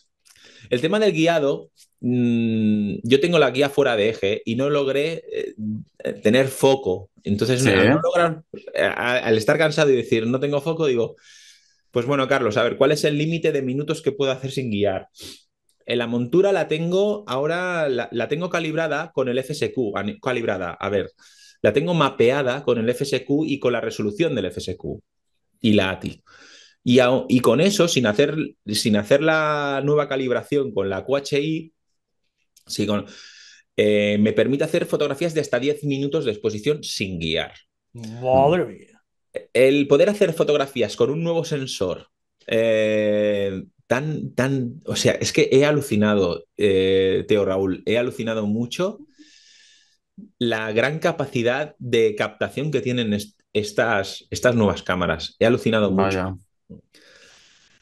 el tema del guiado, mm, yo tengo la guía fuera de eje y no logré eh, tener foco. Entonces, al estar cansado y decir no tengo foco, digo, pues bueno, Carlos, a ver, ¿cuál es el límite de minutos que puedo hacer sin guiar? en eh, la montura la tengo ahora, la, tengo calibrada con el FSQ, calibrada, a ver, la tengo mapeada con el FSQ y con la resolución del FSQ y la ATI. Y, con eso, sin hacer, sin hacer la nueva calibración con la QHI, eh, me permite hacer fotografías de hasta 10 minutos de exposición sin guiar. Madre mía. El poder hacer fotografías con un nuevo sensor eh, tan, o sea, es que he alucinado, eh, Teo Raúl, he alucinado mucho la gran capacidad de captación que tienen estas, estas nuevas cámaras. He alucinado mucho.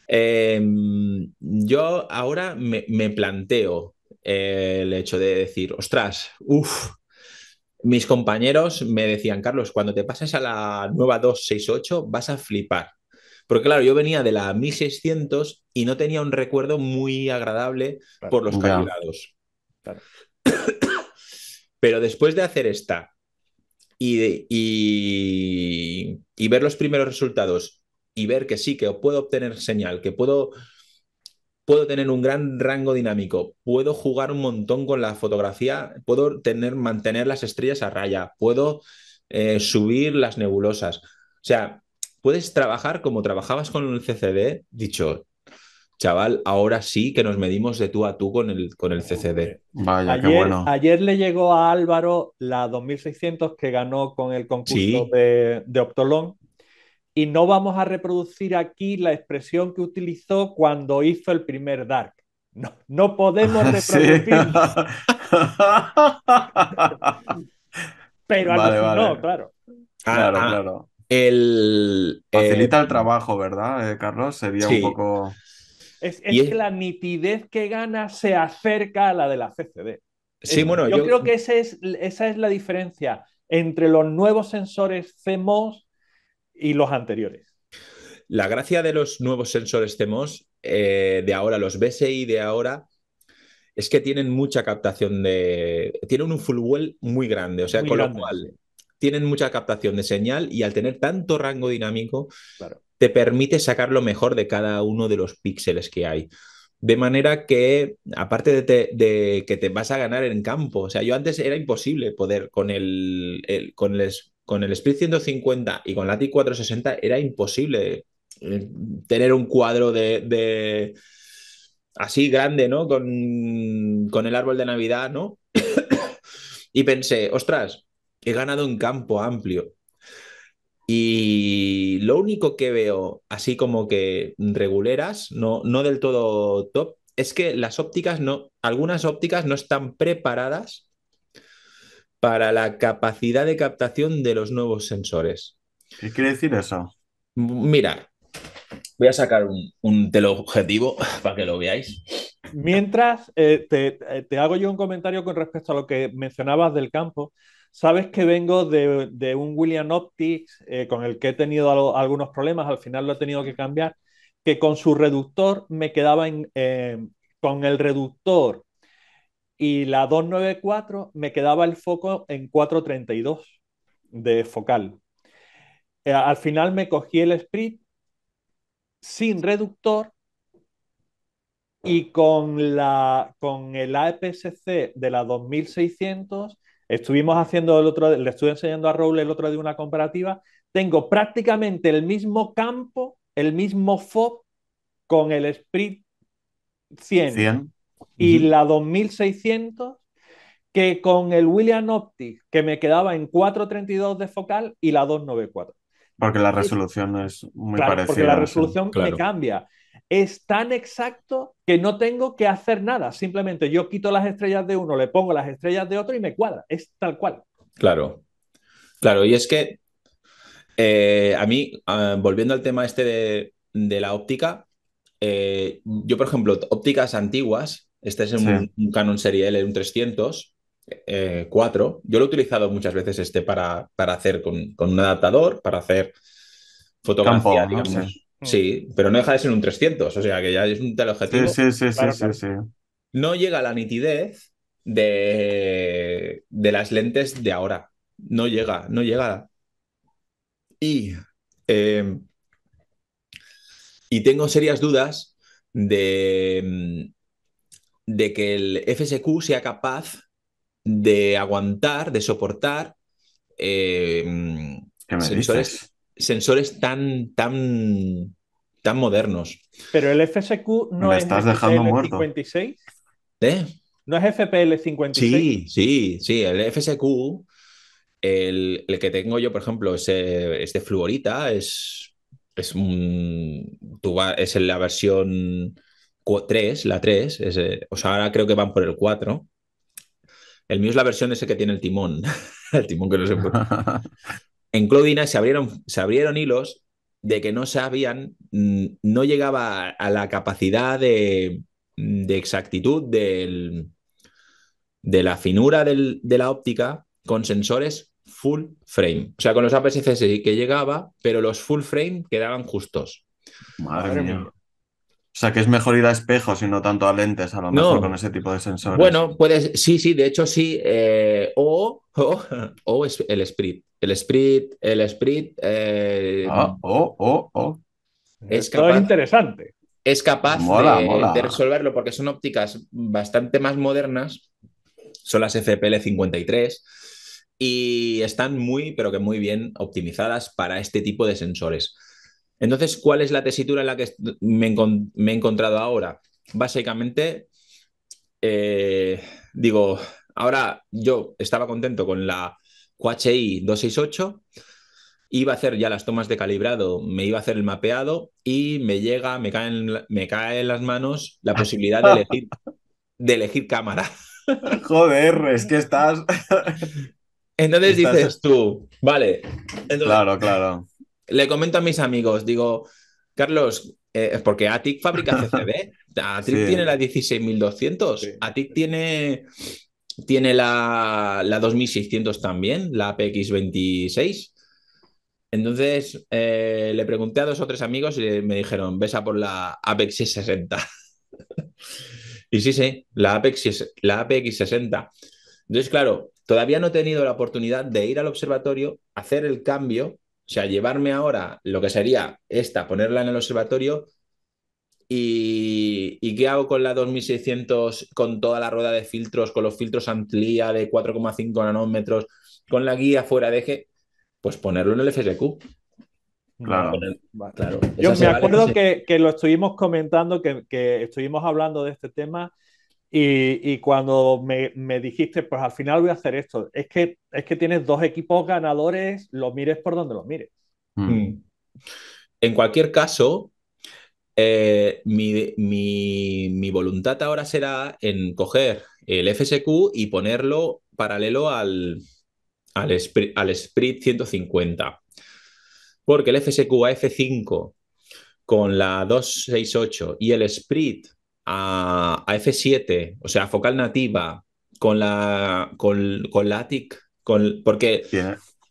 Em, yo ahora me, planteo el hecho de decir, ostras, uff, mis compañeros me decían, Carlos, cuando te pases a la nueva 268 vas a flipar. Porque claro, yo venía de la 1600 y no tenía un recuerdo muy agradable por los candidatos. Pero después de hacer esta y, y, ver los primeros resultados y ver que sí, que puedo obtener señal, que puedo, puedo tener un gran rango dinámico, puedo jugar un montón con la fotografía, puedo tener, mantener las estrellas a raya, puedo eh, subir las nebulosas. O sea, puedes trabajar como trabajabas con el CCD, dicho, chaval, ahora sí que nos medimos de tú a tú con el, con el CCD. Vaya, ayer, qué bueno. Ayer le llegó a Álvaro la 2600 que ganó con el concurso de, de Optolón. Y no vamos a reproducir aquí la expresión que utilizó cuando hizo el primer Dark. No, no podemos reproducir. Pero al no, claro. Ah, claro, ah. claro. El, Facilita eh, el trabajo, ¿verdad, eh, Carlos? Sería un poco... Es, que la nitidez que gana se acerca a la de la CCD. Sí, bueno, yo, creo que esa es la diferencia entre los nuevos sensores CMOS y los anteriores. La gracia de los nuevos sensores CMOS eh, de ahora, los BSI de ahora, es que tienen mucha captación de. Tienen un full well muy grande. O sea, con lo cual, tienen mucha captación de señal y al tener tanto rango dinámico, te permite sacar lo mejor de cada uno de los píxeles que hay. De manera que, aparte de, que te vas a ganar en campo, o sea, yo antes era imposible poder con el, con, el, con el Split 150 y con la T460 era imposible eh, tener un cuadro de, así grande, ¿no? Con, con, el árbol de Navidad, ¿no? y pensé, ostras, He ganado en campo amplio. Y lo único que veo, así como que reguleras, no, no del todo top, es que las ópticas no, algunas ópticas no están preparadas para la capacidad de captación de los nuevos sensores. ¿Qué quiere decir eso? Mira, voy a sacar un, un teleobjetivo para que lo veáis. Mientras eh, te, eh, te, hago yo un comentario con respecto a lo que mencionabas del campo, Sabes que vengo de, un William Optics eh, con el que he tenido algunos problemas, al final lo he tenido que cambiar, que con su reductor me quedaba eh, con el reductor y la 294 me quedaba el foco en 432 de focal. Eh, al final me cogí el sprint sin reductor y con, la, con el APS-C de la 2600 Estuvimos haciendo el otro, le estuve enseñando a Raúl el otro de una comparativa. Tengo prácticamente el mismo campo, el mismo FOB con el Sprint 100, y la 2600 que con el William Optic, que me quedaba en 432 de focal y la 294. Porque la resolución es muy parecida. Porque la resolución me cambia es tan exacto que no tengo que hacer nada. Simplemente yo quito las estrellas de uno, le pongo las estrellas de otro y me cuadra. Es tal cual. Claro. Claro, y es que eh, a mí, ah, volviendo al tema este de, la óptica, eh, yo, por ejemplo, ópticas antiguas, este es un, Canon Serie L, un 300, 4, eh, yo lo he utilizado muchas veces este para, para hacer con, un adaptador, para hacer fotografía, digamos. Mm. Sí, pero no deja de ser un 300, o sea que ya es un teleobjetivo. Sí, sí, sí, sí, sí, No llega a la nitidez de, las lentes de ahora. No llega, no llega. Y, em, y tengo serias dudas de, mm, de que el FSQ sea capaz de aguantar, de soportar eh, ¿Qué sensores sensores tan, tan, tan modernos. Pero el FSQ ¿Eh? no es estás FPL dejando muerto. 56. ¿No es FPL 56? Sí, sí, sí. El FSQ, el, que tengo yo, por ejemplo, es, de este fluorita, es, es, un, es la versión 3, la 3. o sea, ahora creo que van por el 4. El mío es la versión ese que tiene el timón. el timón que no se puede. en Cloud se abrieron, se abrieron hilos de que no sabían, mm, no llegaba a la capacidad de, mm, exactitud de la finura de la óptica con sensores full frame. O sea, con los APS-C que llegaba, pero los full frame quedaban justos. Madre mía. O sea, que es mejor ir a espejos y no tanto a lentes, a lo mejor con ese tipo de sensores. Bueno, puedes, sí, sí, de hecho sí. Eh, o, o, el Sprit. El Sprit, el Sprit. Eh, ah, es capaz, interesante. Es capaz de resolverlo porque son ópticas bastante más modernas. Son las FPL 53 y están muy, pero que muy bien optimizadas para este tipo de sensores. Entonces, ¿cuál es la tesitura en la que me, he encontrado ahora? Básicamente, eh, digo, ahora yo estaba contento con la QHI 268, iba a hacer ya las tomas de calibrado, me iba a hacer el mapeado y me llega, me cae en, me cae en las manos la posibilidad de elegir, de elegir cámara. Joder, es que estás... Entonces dices tú, vale. claro, claro le comento a mis amigos, digo, Carlos, eh, porque ATIC fabrica CCD. ATIC tiene la 16200, ATIC tiene, tiene la, 2600 también, la apx 26 Entonces eh, le pregunté a dos o tres amigos y me dijeron, besa por la Apex 60. y sí, sí, la apx la 60. Entonces, claro, todavía no he tenido la oportunidad de ir al observatorio, hacer el cambio o sea, llevarme ahora lo que sería esta, ponerla en el observatorio y, qué hago con la 2600, con toda la rueda de filtros, con los filtros Antlia de 4,5 nanómetros, con la guía fuera de eje, pues ponerlo en el FSQ. Claro. Yo me acuerdo que, lo estuvimos comentando, que, que estuvimos hablando de este tema y, cuando me, dijiste, pues al final voy a hacer esto, es que, es que tienes dos equipos ganadores, lo mires por donde lo mires. Mm. Mm. En cualquier caso, eh, mi, voluntad ahora será en coger el FSQ y ponerlo paralelo al, al, al Sprint 150. Porque el FSQ a F5 con la 268 y el Sprint a, F7, o sea, focal nativa, con la, con, con con, porque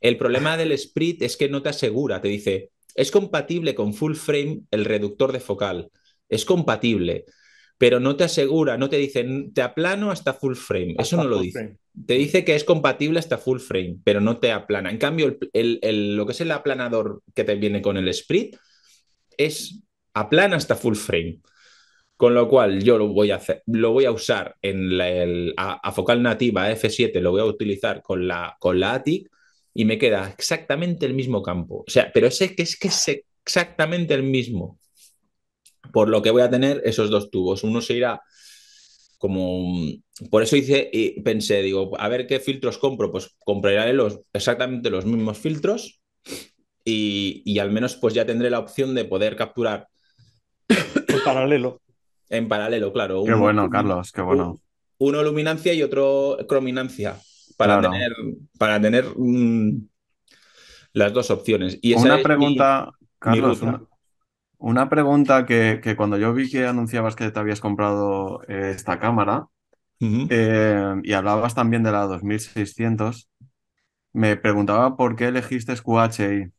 el problema del Sprit es que no te asegura, te dice, es compatible con full frame el reductor de focal, es compatible, pero no te asegura, no te dice, te aplano hasta full frame, eso no lo dice. Te dice que es compatible hasta full frame, pero no te aplana. En cambio, lo que es el aplanador que te viene con el Sprit es aplana hasta full frame. Con lo cual, yo lo voy a hacer, lo voy a usar en la, el, a, focal nativa F7, lo voy a utilizar con la, con la ATIC y me queda exactamente el mismo campo. O sea, pero sé que es que es exactamente el mismo. Por lo que voy a tener esos dos tubos. Uno se irá como. Por eso hice y pensé, digo, a ver qué filtros compro. Pues compraré los, exactamente los mismos filtros. Y, y al menos pues ya tendré la opción de poder capturar. El paralelo. En paralelo, claro. Qué bueno, Carlos, qué bueno. Uno luminancia y otro crominancia. Para tener, para tener mm, las dos opciones. Y una pregunta, Carlos, una, pregunta que, cuando yo vi que anunciabas que te habías comprado eh, esta cámara eh, y hablabas también de la 2600, me preguntaba por qué elegiste QHI.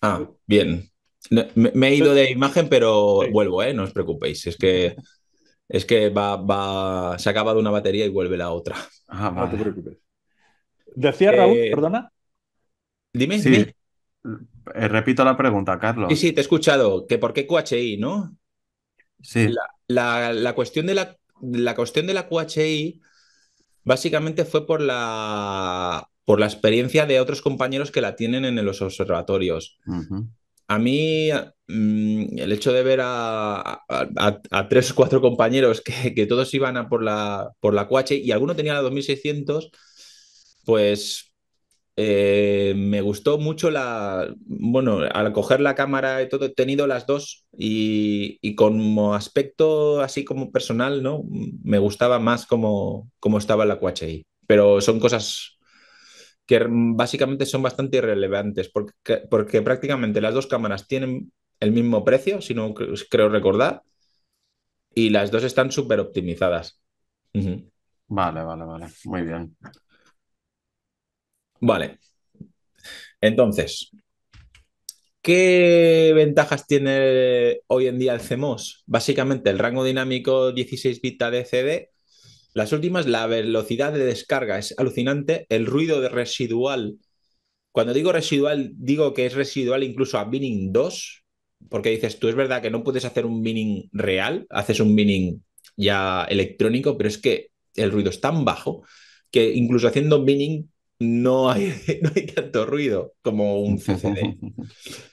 Ah, bien. Me, he ido de imagen, pero vuelvo, ¿eh? No os preocupéis. Es que, es que se ha acabado una batería y vuelve la otra. Ah, No te preocupes. Decía Raúl, eh, perdona. Dime, eh, repito la pregunta, Carlos. Sí, sí, te he escuchado. Que por qué QHI, ¿no? Sí. La, cuestión, de la, cuestión de la QHI básicamente fue por la por la experiencia de otros compañeros que la tienen en los observatorios. A mí mm, el hecho de ver a, tres o cuatro compañeros que, todos iban a por la, por la cuache y alguno tenía la 2600, pues eh, me gustó mucho la, bueno, al coger la cámara y todo, he tenido las dos y, como aspecto así como personal, ¿no? Me gustaba más como, como estaba la ahí. Pero son cosas que básicamente son bastante irrelevantes porque, porque prácticamente las dos cámaras tienen el mismo precio, si no creo recordar, y las dos están súper optimizadas. Vale, vale, vale. Muy bien. Vale. Entonces, ¿qué ventajas tiene hoy en día el CMOS? Básicamente el rango dinámico 16 bit de las últimas, la velocidad de descarga es alucinante, el ruido de residual. Cuando digo residual, digo que es residual incluso a binning 2, porque dices tú, es verdad que no puedes hacer un binning real, haces un binning ya electrónico, pero es que el ruido es tan bajo que incluso haciendo binning no hay, no hay tanto ruido como un CCD.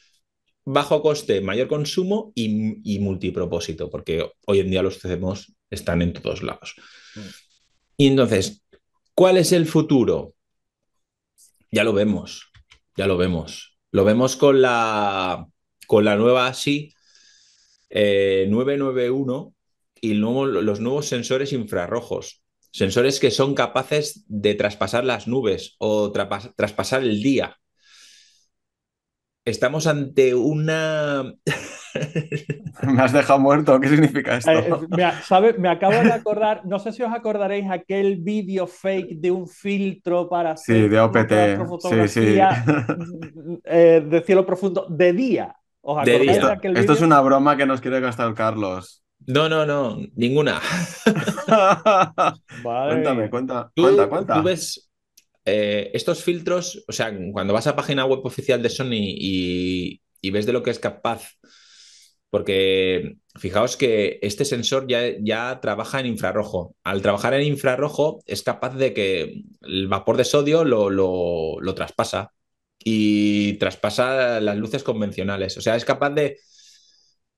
bajo coste, mayor consumo y, y, multipropósito, porque hoy en día los hacemos están en todos lados. Mm. Y entonces, ¿cuál es el futuro? Ya lo vemos, ya lo vemos. Lo vemos con la, con la nueva ASI 991 eh, y los nuevos sensores infrarrojos. Sensores que son capaces de traspasar las nubes o traspasar el día. Estamos ante una... Me has dejado muerto, ¿qué significa esto? Eh, eh, me, acabo de acordar, no sé si os acordaréis aquel vídeo fake de un filtro para sí, de OPT. sí, sí. Eh, de cielo profundo, de día. ¿Os aquel esto, es una broma que nos quiere gastar Carlos. No, no, no, ninguna. vale. Cuéntame, cuenta, cuenta, cuenta. Tú ves, estos filtros, o sea, cuando vas a página web oficial de Sony y, ves de lo que es capaz porque fijaos que este sensor ya, ya, trabaja en infrarrojo. Al trabajar en infrarrojo es capaz de que el vapor de sodio lo, lo, traspasa y traspasa las luces convencionales. O sea, es capaz de...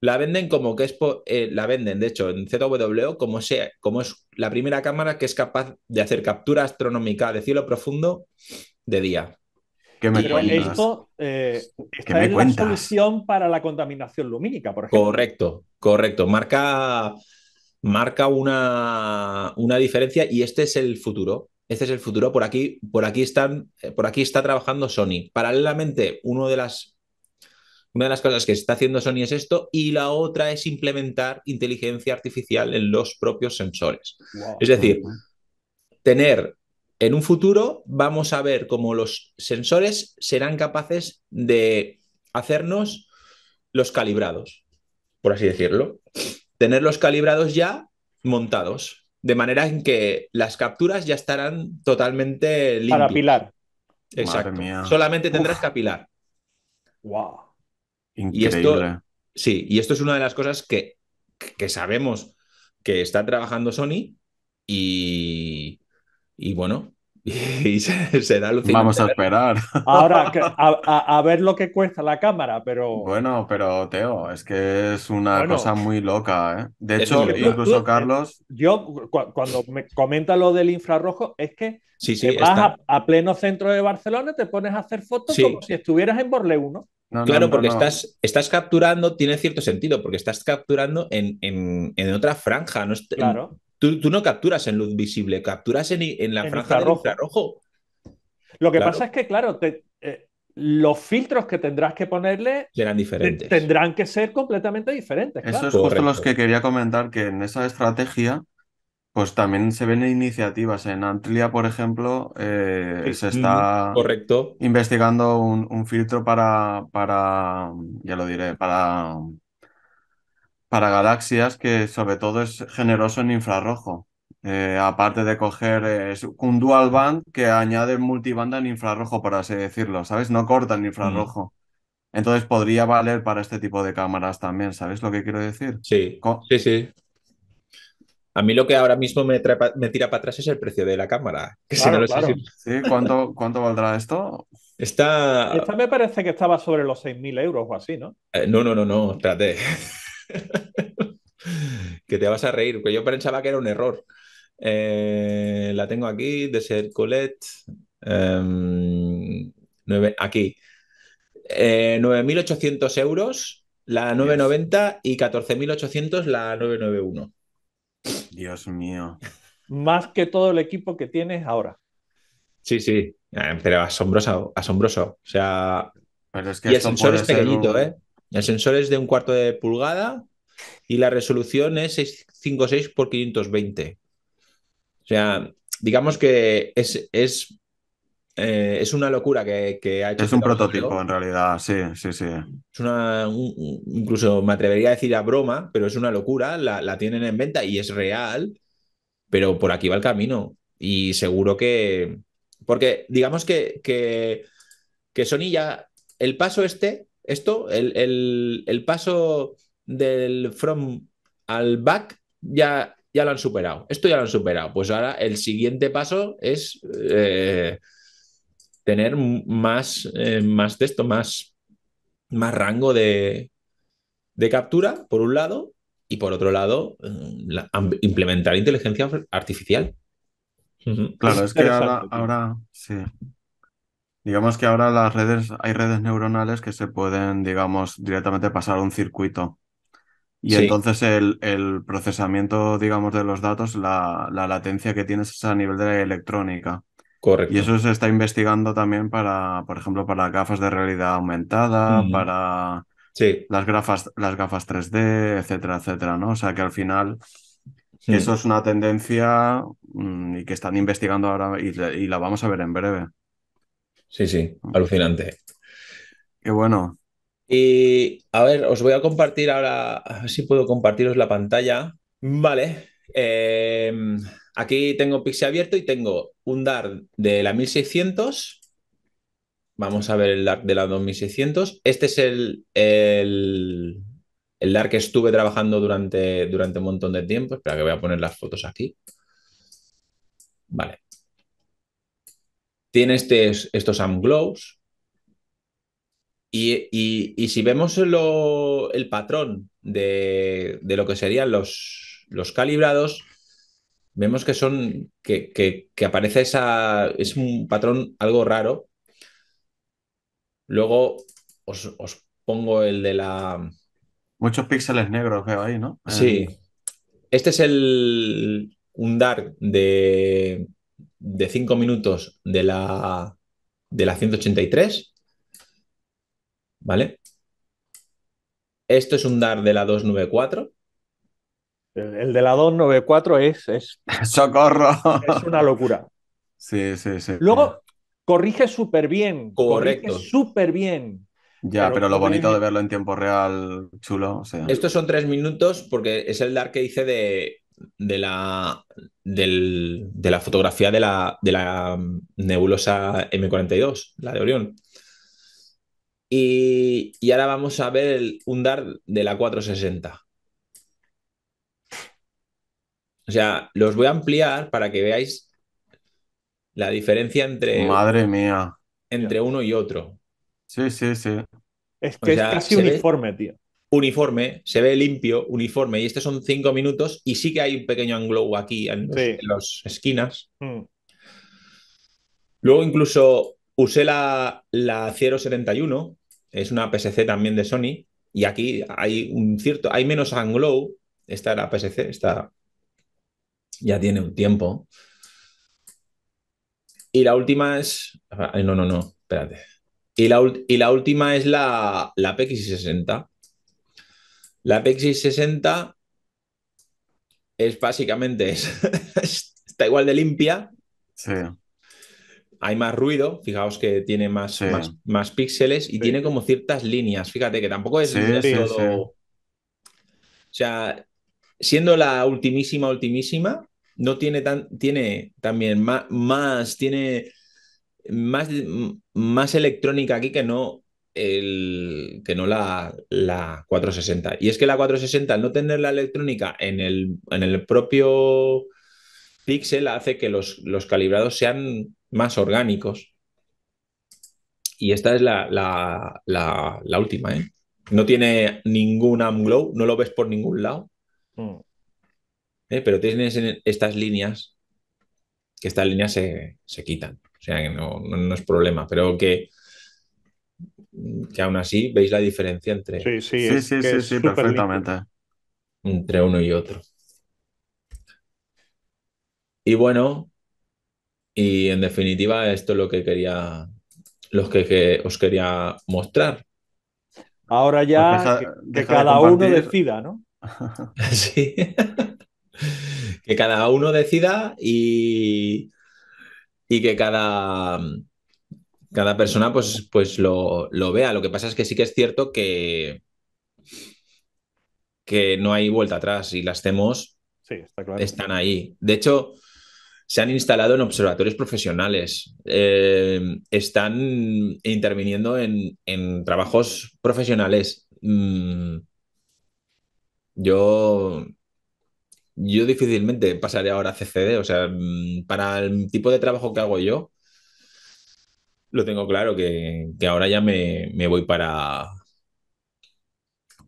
La venden como que es... Eh, la venden, de hecho, en CWO, como, sea, como es la primera cámara que es capaz de hacer captura astronómica de cielo profundo de día. Pero esto eh, es la solución para la contaminación lumínica, por ejemplo. Correcto, correcto. Marca, marca una, diferencia y este es el futuro. Este es el futuro. Por aquí, por aquí, están, eh, por aquí está trabajando Sony. Paralelamente, uno de las una de las cosas que está haciendo Sony es esto y la otra es implementar inteligencia artificial en los propios sensores. Es decir, tener en un futuro vamos a ver cómo los sensores serán capaces de hacernos los calibrados, por así decirlo. Tenerlos calibrados ya montados, de manera en que las capturas ya estarán totalmente limpias. Para pilar. Exacto. Solamente tendrás que apilar. Wow. Increíble. Y esto, sí, y esto es una de las cosas que, que sabemos que está trabajando Sony y, y bueno, y será lo Vamos a esperar. Ahora, a, ver lo que cuesta la cámara, pero. Bueno, pero Teo, es que es una cosa muy loca. ¿eh? De hecho, incluso Carlos. Yo, cuando me comenta lo del infrarrojo, es que sí, sí, vas a, pleno centro de Barcelona, te pones a hacer fotos como si estuvieras en Borle 1. claro, porque Estás, estás capturando, tiene cierto sentido, porque estás capturando en, en, otra franja, no claro. Tú, no capturas en luz visible, capturas en, la franja roja. rojo Lo que pasa es que, claro, eh, los filtros que tendrás que ponerle tendrán que ser completamente diferentes. Eso es justo lo que quería comentar, que en esa estrategia, pues también se ven iniciativas. En Antlia, por ejemplo, eh, se está mm, investigando un, filtro para, para, ya lo diré, para para galaxias que sobre todo es generoso en infrarrojo. Eh, aparte de coger eh, un dual band que añade multibanda en infrarrojo, por así decirlo, ¿sabes? No corta en mm. infrarrojo. Entonces podría valer para este tipo de cámaras también, ¿sabes lo que quiero decir? Sí, sí, sí. A mí lo que ahora mismo me, me tira para atrás es el precio de la cámara. ¿Sí? ¿Cuánto, ¿Cuánto valdrá esto? Esta... me parece que estaba sobre los 6.000 euros o así, ¿no? Eh, no, no, no, no, espérate. que te vas a reír, que yo pensaba que era un error. Eh, la tengo aquí, de ser Colette. Em, aquí. 9.800 eh, euros la 990 y 14.800 la 991. Dios mío. Más que todo el equipo que tienes ahora. Sí, sí, eh, pero asombroso, asombroso. O sea, y el es pequeñito, ¿eh? El sensor es de un cuarto de pulgada y la resolución es 656 por 520. O sea, digamos que es, es, eh, una locura que, ha hecho. Es este un prototipo en realidad, sí, sí, sí. Es una, incluso me atrevería a decir a broma, pero es una locura, la, tienen en venta y es real, pero por aquí va el camino. Y seguro que, porque digamos que, que, que, Sony ya, el paso este esto, el, paso del from al back, ya, ya lo han superado. Esto ya lo han superado. Pues ahora el siguiente paso es eh, tener más, eh, más texto, más, más rango de, captura, por un lado, y por otro lado, mm, implementar inteligencia artificial. Claro, es, que ahora, ahora sí. Digamos que ahora las redes, hay redes neuronales que se pueden, digamos, directamente pasar a un circuito. Y entonces el, el, procesamiento, digamos, de los datos, la, latencia que tienes es a nivel de la electrónica. Correcto. Y eso se está investigando también para, por ejemplo, para gafas de realidad aumentada, para sí. las, gafas, las gafas 3D, etcétera, etcétera, ¿no? O sea que al final hmm. eso es una tendencia mm, y que están investigando ahora y la vamos a ver en breve. Sí, sí, mm. alucinante. Qué bueno. Y a ver, os voy a compartir ahora, a ver si puedo compartiros la pantalla. Vale. Em, aquí tengo Pixie abierto y tengo un DAR de la 1600. Vamos a ver el DAR de la 2600. Este es el, el, el DAR que estuve trabajando durante, durante un montón de tiempo. Espera que voy a poner las fotos aquí. Vale tiene este, estos amglows. Y, si vemos el patrón de, lo que serían los, los calibrados, vemos que son que, aparece esa es un patrón algo raro luego os, pongo el de la muchos píxeles negros que hay, no sí eh. este es el un dar de de 5 minutos de la, de la 183. ¿Vale? Esto es un DAR de la 294. El, de la 294 es, es. ¡Socorro! Es una locura. Sí, sí, sí. Luego corrige súper bien. Correcto. Súper bien. Ya, pero, lo bonito de verlo en tiempo real, chulo. Estos son tres minutos porque es el dar que hice de de la, de la fotografía de la, de la mm, nebulosa M42, la de Orión. Y, ahora vamos a ver un DAR de la 460. O sea, los voy a ampliar para que veáis la diferencia entre. Madre mía. Entre uno y otro. Sí, sí, sí. Es que es casi uniforme, tío uniforme, se ve limpio, uniforme, y estos son cinco minutos, y sí que hay un pequeño anglo aquí en, las esquinas. Hmm. Luego incluso usé la, 071, es una PSC también de Sony, y aquí hay un cierto, hay menos anglo, esta era PSC, esta ya tiene un tiempo. Y la última es, ah, no, no, no, espérate. Y la, y la última es la, la PX60 la Pexi 60 es básicamente, está igual de limpia. Hay más ruido, fijaos que tiene más, más, píxeles y tiene como ciertas líneas. Fíjate que tampoco es, todo... O sea, siendo la ultimísima, ultimísima, no tiene tan, tiene también más, más tiene más, más electrónica aquí que no, el, que no la, la 460. Y es que la 460, al no tener la electrónica en el, en el propio Pixel, hace que los, los calibrados sean más orgánicos. Y esta es la, la, la, última, ¿eh? No tiene ningún AMGlow, no lo ves por ningún lado. Hmm. ¿Eh? Pero tienes estas líneas, que estas líneas se, quitan. O sea, que no, no es problema. Pero que que aún así veis la diferencia entre, sí, sí, sí, sí, perfectamente. entre uno y otro. Y bueno, y en definitiva, esto es lo que quería, los que, os quería mostrar. Ahora ya pues que, cada uno decida, ¿no? sí. que cada uno decida y, y que cada cada persona pues, pues lo, vea. Lo que pasa es que sí que es cierto que, que no hay vuelta atrás y las CEMOS están ahí. De hecho, se han instalado en observatorios profesionales, eh, están interviniendo en, trabajos profesionales. Mm, yo yo difícilmente pasaré ahora a CCD. O sea, mm, para el tipo de trabajo que hago yo, lo tengo claro, que, ahora ya me, voy para,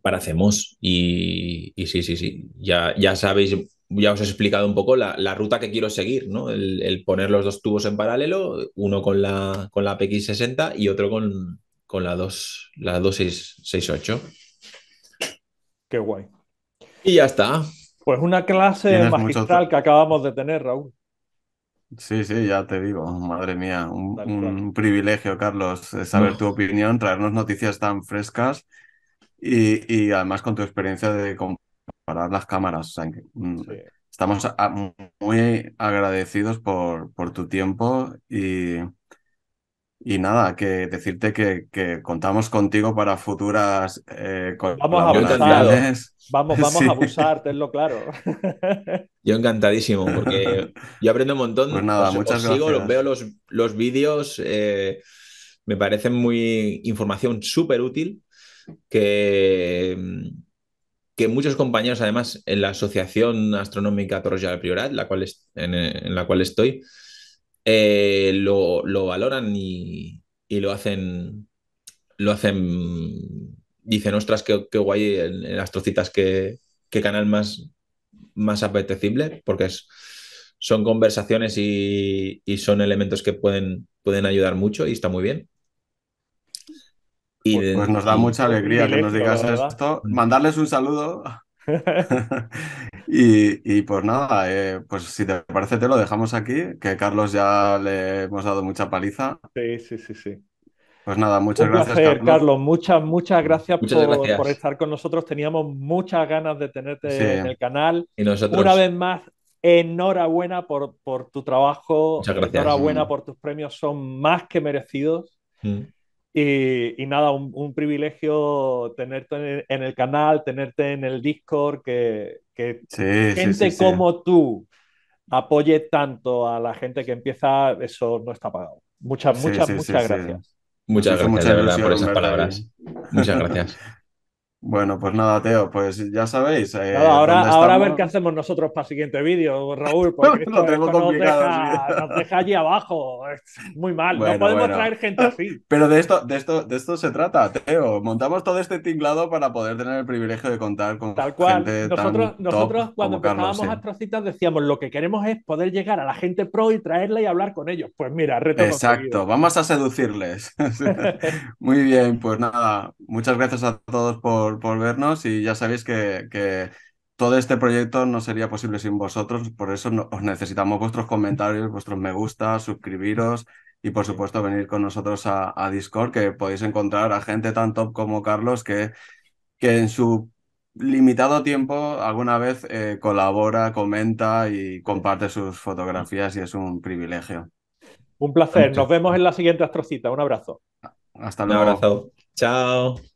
para CEMOS. Y, sí, sí, sí, ya, ya sabéis, ya os he explicado un poco la, ruta que quiero seguir, ¿no? El, poner los dos tubos en paralelo, uno con la, con la PX60 y otro con, con la, 268. la Qué guay. Y ya está. Pues una clase magistral que acabamos de tener, Raúl. Sí, sí, ya te digo, madre mía, un, privilegio, Carlos, eh, saber tu opinión, traernos noticias tan frescas y, además con tu experiencia de comparar las cámaras. Mm, estamos muy agradecidos por, por tu tiempo y, y nada, que decirte que, contamos contigo para futuras eh, Vamos colaboraciones. Vamos, vamos a abusar, tenlo claro. Yo encantadísimo, porque yo aprendo un montón. Pues nada, muchas os veo los, vídeos, eh, me parecen muy información súper útil, que, que muchos compañeros, además, en la Asociación Astronómica Torres de Priorat, la cual en, la cual estoy, eh, lo, valoran y, lo hacen, lo hacen, dicen, ostras, qué, guay en, las trocitas, qué, qué canal más, más apetecible, porque son conversaciones y, son elementos que pueden, pueden ayudar mucho y está muy bien. pues, pues nos da mucha alegría que nos digas esto. Mandarles un saludo y, y, pues nada, eh, pues si te parece te lo dejamos aquí, que Carlos ya le hemos dado mucha paliza. Sí, sí, sí, sí. Pues nada, muchas gracias. Carlos. Carlos. muchas, muchas gracias, por, estar con nosotros. Teníamos muchas ganas de tenerte en el canal. Y nosotros. Una vez más, enhorabuena por, tu trabajo. Enhorabuena mm. por tus premios, son más que merecidos. Mm. Y, nada, un, privilegio tenerte en el, canal, tenerte en el Discord, que, que gente como tú apoye tanto a la gente que empieza, eso no está pagado. Muchas, muchas, muchas gracias. Muchas gracias, por esas palabras. Muchas gracias. Bueno, pues nada, Teo, pues ya sabéis. Eh, ahora, ahora a ver qué hacemos nosotros para el siguiente vídeo, Raúl, porque nos, deja, allí abajo. Es muy mal, no podemos traer gente así. Pero de esto, de esto, de esto se trata, Teo. Montamos todo este tinglado para poder tener el privilegio de contar con Tal cual. nosotros, nosotros cuando empezábamos AstroCitas decíamos lo que queremos es poder llegar a la gente pro y traerla y hablar con ellos. Pues mira, reto. Exacto, vamos a seducirles. muy bien, pues nada, muchas gracias a todos por por, vernos y ya sabéis que, todo este proyecto no sería posible sin vosotros, por eso os necesitamos vuestros comentarios, vuestros me gusta, suscribiros y por supuesto venir con nosotros a, Discord, que podéis encontrar a gente tan top como Carlos que, que en su limitado tiempo alguna vez eh, colabora, comenta y comparte sus fotografías y es un privilegio. Un placer, nos vemos en la siguiente astrocita, un abrazo. Hasta luego. Un abrazo. Chao.